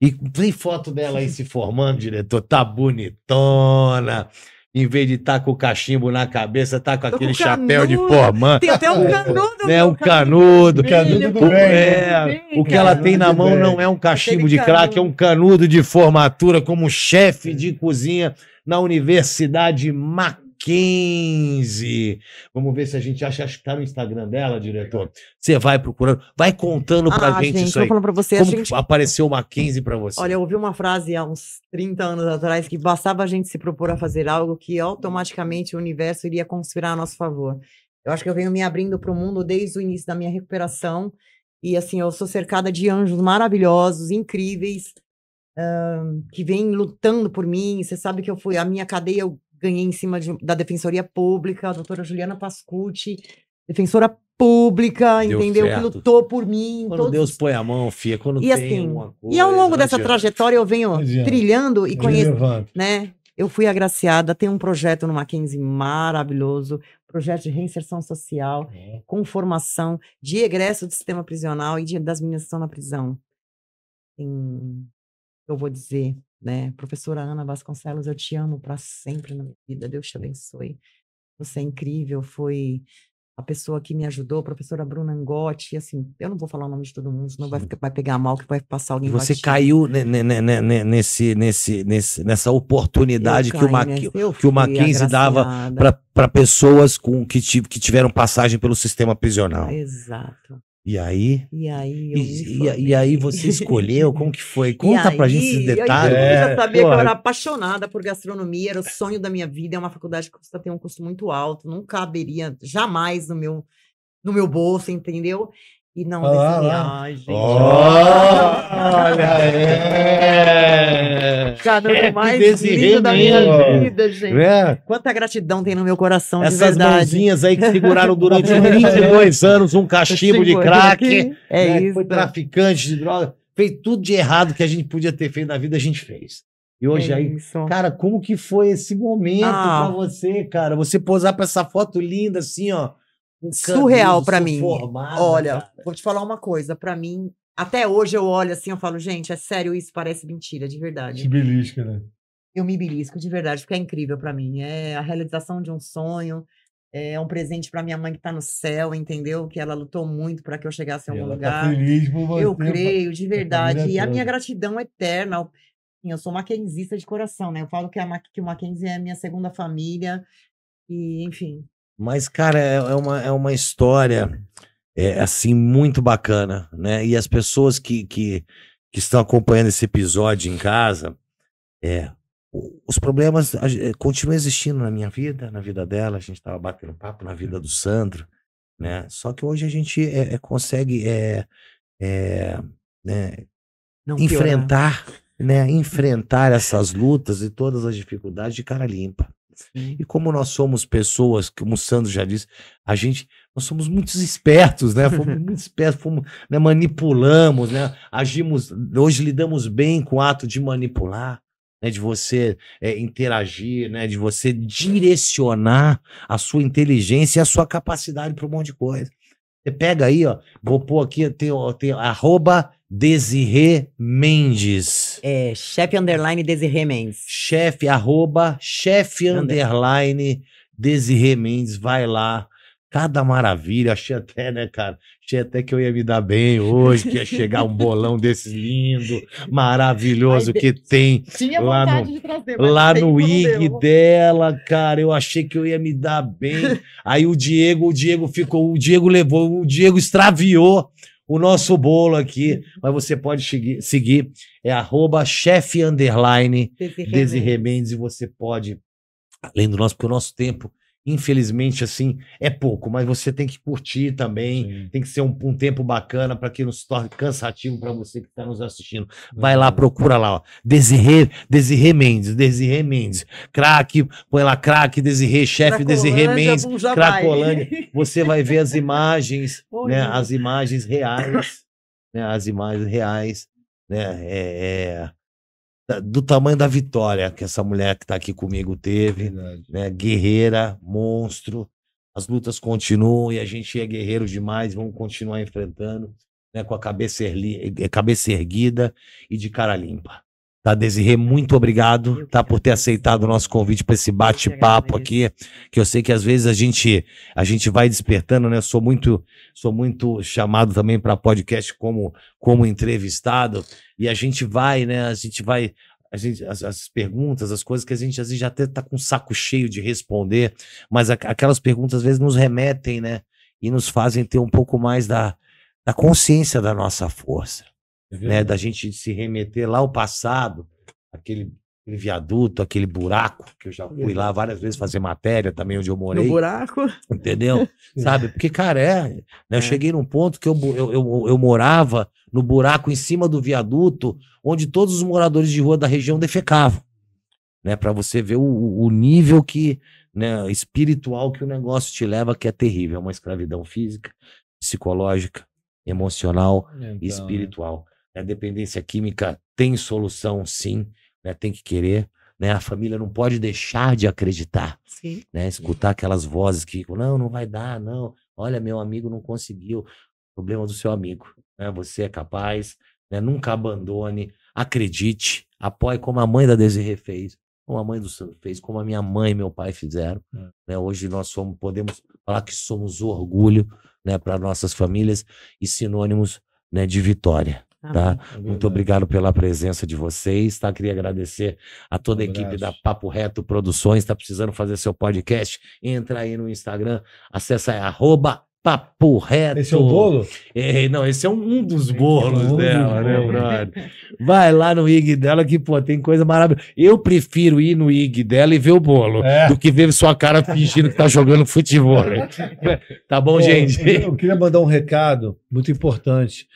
A: E tem foto dela aí se formando, diretor. Tá bonitona em vez de estar tá com o cachimbo na cabeça, tá com aquele com chapéu de formã. Tem até um né?
C: canudo. É Um canudo. canudo do o, bem, é, bem, o que ela tem na mão bem. não é um cachimbo de crack, é
A: um canudo de formatura como chefe de cozinha na Universidade Mac 15. Vamos ver se a gente acha. Acho que tá no Instagram dela, diretor. Você vai procurando, vai contando pra ah, gente, gente isso aí. Falando pra você, Como gente... apareceu uma 15 pra você? Olha,
B: eu ouvi uma frase há uns 30 anos atrás que bastava a gente se propor a fazer algo que automaticamente o universo iria conspirar a nosso favor. Eu acho que eu venho me abrindo para o mundo desde o início da minha recuperação. E assim, eu sou cercada de anjos maravilhosos, incríveis, uh, que vêm lutando por mim. Você sabe que eu fui, a minha cadeia, eu ganhei em cima de, da Defensoria Pública, a doutora Juliana Pascucci, defensora pública, Deu entendeu? Certo. Que lutou por mim. Quando todos... Deus
A: põe a mão, fia, quando e assim, coisa, E ao longo dessa adianta.
B: trajetória eu venho adianta. trilhando e conheço, né? Eu fui agraciada, tem um projeto no Mackenzie maravilhoso, projeto de reinserção social, é. com formação de egresso do sistema prisional e de, das meninas que estão na prisão. Tem, eu vou dizer, né? Professora Ana Vasconcelos, eu te amo para sempre na minha vida. Deus te abençoe. Você é incrível, foi a pessoa que me ajudou, a professora Bruna Angotti, assim, eu não vou falar o nome de todo mundo, senão vai, vai pegar mal, que vai passar alguém. Você batido.
A: caiu nesse, nesse, nesse, nessa oportunidade que, o Maqui, né, que o Mackenzie dava para pessoas com, que, que tiveram passagem pelo sistema prisional. exato. E aí? E aí, e, e, aí você escolheu? Como que foi? Conta aí, pra gente esses detalhes. Eu, já é, sabia que eu era
B: apaixonada por gastronomia, era o sonho da minha vida, é uma faculdade que custa, tem um custo muito alto, não caberia jamais no meu, no meu bolso, entendeu? E não ah, desenhar.
A: Ah, Ai, gente. Olha, é. Cara, é, mais Desirei lindo da minha vida, gente. É.
B: Quanta gratidão tem no meu coração, Essas de verdade. mãozinhas aí que seguraram durante 22
A: anos um cachimbo de crack. É né, isso. Foi traficante de droga. Fez tudo de errado que a gente podia ter feito na vida, a gente fez. E hoje é aí, isso. cara, como que foi esse momento ah. para você, cara? Você posar para essa foto linda assim, ó surreal para mim. Olha, cara. Né? vou te falar uma coisa,
B: para mim, até hoje eu olho assim, eu falo, gente, é sério isso, parece mentira, de verdade. Que belisca, né? Eu me belisco de verdade, porque é incrível para mim, é a realização de um sonho, é um presente para minha mãe que tá no céu, entendeu? Que ela lutou muito para que eu chegasse a algum tá lugar. Tá feliz por você, eu creio, de tá verdade. e a minha gratidão eterna. Sim, eu sou maquenzista de coração, né? Eu falo que, a, que o Mackenzie é a minha segunda família. E, enfim,
A: mas, cara, é, é uma, é uma história é, assim muito bacana, né? E as pessoas que, que, que estão acompanhando esse episódio em casa, é, os problemas continuam existindo na minha vida, na vida dela. A gente estava batendo papo na vida do Sandro, né? Só que hoje a gente é, é consegue é, é né, enfrentar, né? Enfrentar essas lutas e todas as dificuldades de cara limpa. Sim. E como nós somos pessoas, como o Sandro já disse, a gente, nós somos muito espertos, né? Fomos muito espertos, fomos, né? manipulamos, né? Agimos, hoje lidamos bem com o ato de manipular. Né, de você é, interagir, né, de você direcionar a sua inteligência e a sua capacidade para um monte de coisa. Você pega aí, ó, vou pôr aqui, tem, arroba Desirê Mendes. É, chefe underline Desirê Mendes. Chefe, arroba, chefe underline Desirê Mendes. Vai lá. Cada maravilha, achei até, né, cara? Achei até que eu ia me dar bem hoje, que ia chegar um bolão desse lindo, maravilhoso Ai, que tem. Tinha lá vontade no, de trazer, Lá no IG dela, cara, eu achei que eu ia me dar bem. Aí o Diego, o Diego ficou, o Diego levou, o Diego extraviou o nosso bolo aqui, uhum. mas você pode seguir, seguir é arroba chefe underline Mendes e você pode, além do nosso, porque o nosso tempo infelizmente, assim, é pouco, mas você tem que curtir também, Sim. tem que ser um, um tempo bacana para que não se torne cansativo para você que está nos assistindo. Vai lá, uhum. procura lá, ó. Desirê, Desirê Mendes, Desirê Mendes, craque, põe lá craque, Desirê, chefe Desirê Mendes, Cracolândia. Você vai ver as imagens, né, é. as imagens reais, né, as imagens reais, né, é, é do tamanho da vitória que essa mulher que está aqui comigo teve, né? Guerreira, monstro. As lutas continuam e a gente é guerreiro demais, vamos continuar enfrentando, né? Com a cabeça, erli, é, cabeça erguida e de cara limpa. Tá, Desirê, muito obrigado tá, por ter aceitado o nosso convite para esse bate-papo aqui, que eu sei que às vezes a gente a gente vai despertando, né? Eu sou muito sou muito chamado também para podcast como como entrevistado e a gente vai, né? A gente vai a gente, as, as perguntas, as coisas que a gente às vezes já até está com o saco cheio de responder, mas aquelas perguntas às vezes nos remetem, né? E nos fazem ter um pouco mais da, da consciência da nossa força é né, da gente se remeter lá ao passado, aquele, aquele, viaduto, aquele buraco, que eu já é fui lá várias vezes fazer matéria também onde eu morei. No buraco. Entendeu? É. Sabe? Porque, cara, é. Né, eu é. cheguei num ponto que eu, eu, eu, eu morava no buraco em cima do viaduto, onde todos os moradores de rua da região defecavam. Né, para você ver o, o nível que né, espiritual que o negócio te leva, que é terrível. É uma escravidão física, psicológica, emocional então, e né. espiritual. Né, a dependência química tem solução, sim, né? tem que querer. Né? A família não pode deixar de acreditar, sim. né? Escutar aquelas vozes que não, não vai dar, não. Olha, meu amigo não conseguiu. Problema do seu amigo, né? Você é capaz, né? Nunca abandone, acredite, apoie como a mãe da Desirê fez, como a mãe do Santo fez, como a minha mãe e meu pai fizeram, é. né? Hoje nós somos, podemos falar que somos orgulho, né? Para nossas famílias e sinônimos, né? De vitória. Tá? tá? É Muito obrigado pela presença de vocês. Tá? Queria agradecer a toda a equipe da Papo Reto Produções. Está precisando fazer seu podcast? Entra aí no Instagram, acessa aí, arroba Papo reto. Esse é o bolo? É, não, esse é um, um dos é bolos é dela, né, brother? Vai lá no IG dela que, pô, tem coisa maravilhosa. Eu prefiro ir no IG dela e ver o bolo é. do que ver sua cara fingindo que tá jogando futebol. Né? Tá bom, pô, gente? Eu
C: queria mandar um recado muito importante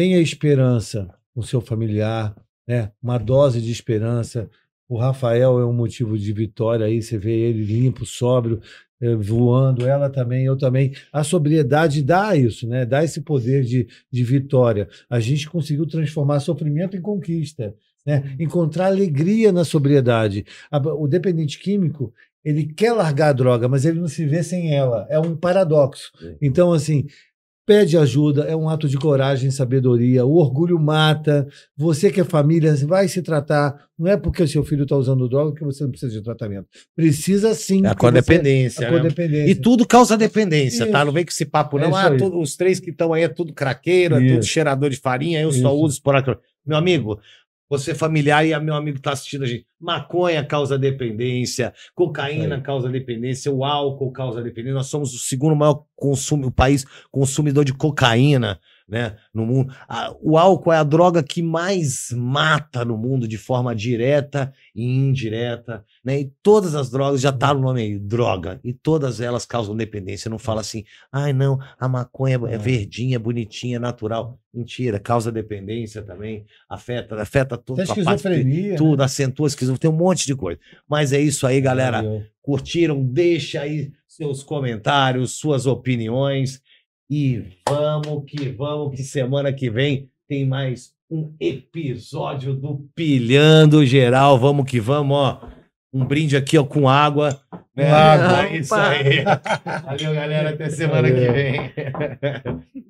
C: tenha esperança no seu familiar, né? uma dose de esperança. O Rafael é um motivo de vitória aí, você vê ele limpo, sóbrio, eh, voando, ela também, eu também. A sobriedade dá isso, né? dá esse poder de, de vitória. A gente conseguiu transformar sofrimento em conquista. Né? Encontrar alegria na sobriedade. O dependente químico, ele quer largar a droga, mas ele não se vê sem ela. É um paradoxo. Então, assim, pede ajuda, é um ato de coragem e sabedoria. O orgulho mata. Você que é família, vai se tratar. Não é porque o seu filho está usando droga que você não precisa de tratamento. Precisa sim. É a codependência. Você... A né? codependência. Né? E tudo causa dependência, tá? Isso. tá? Não vem com esse papo, é não. É ah, todos,
A: os três que estão aí é tudo craqueiro, é tudo cheirador de farinha, eu Isso. só uso por Meu amigo, você familiar e meu amigo está assistindo a gente. Maconha causa dependência, cocaína é. causa dependência, o álcool causa dependência. Nós somos o segundo maior consumo, o país consumidor de cocaína né, no mundo. O álcool é a droga que mais mata no mundo de forma direta e indireta, né? E todas as drogas já tá no nome aí, droga, e todas elas causam dependência. Não fala assim: "Ai, não, a maconha é, é. verdinha, bonitinha, natural". Mentira, causa dependência também, afeta, afeta tudo, a parte, tudo, né? acentua esquizofrenia, tem um monte de coisa. Mas é isso aí, galera. Curtiram? Deixa aí seus comentários, suas opiniões. E vamos que vamos, que semana que vem tem mais um episódio do Pilhando Geral. Vamos que vamos, ó. Um brinde aqui ó, com água. Né? Água, é isso aí. Valeu, galera. Até semana Valeu. que
C: vem.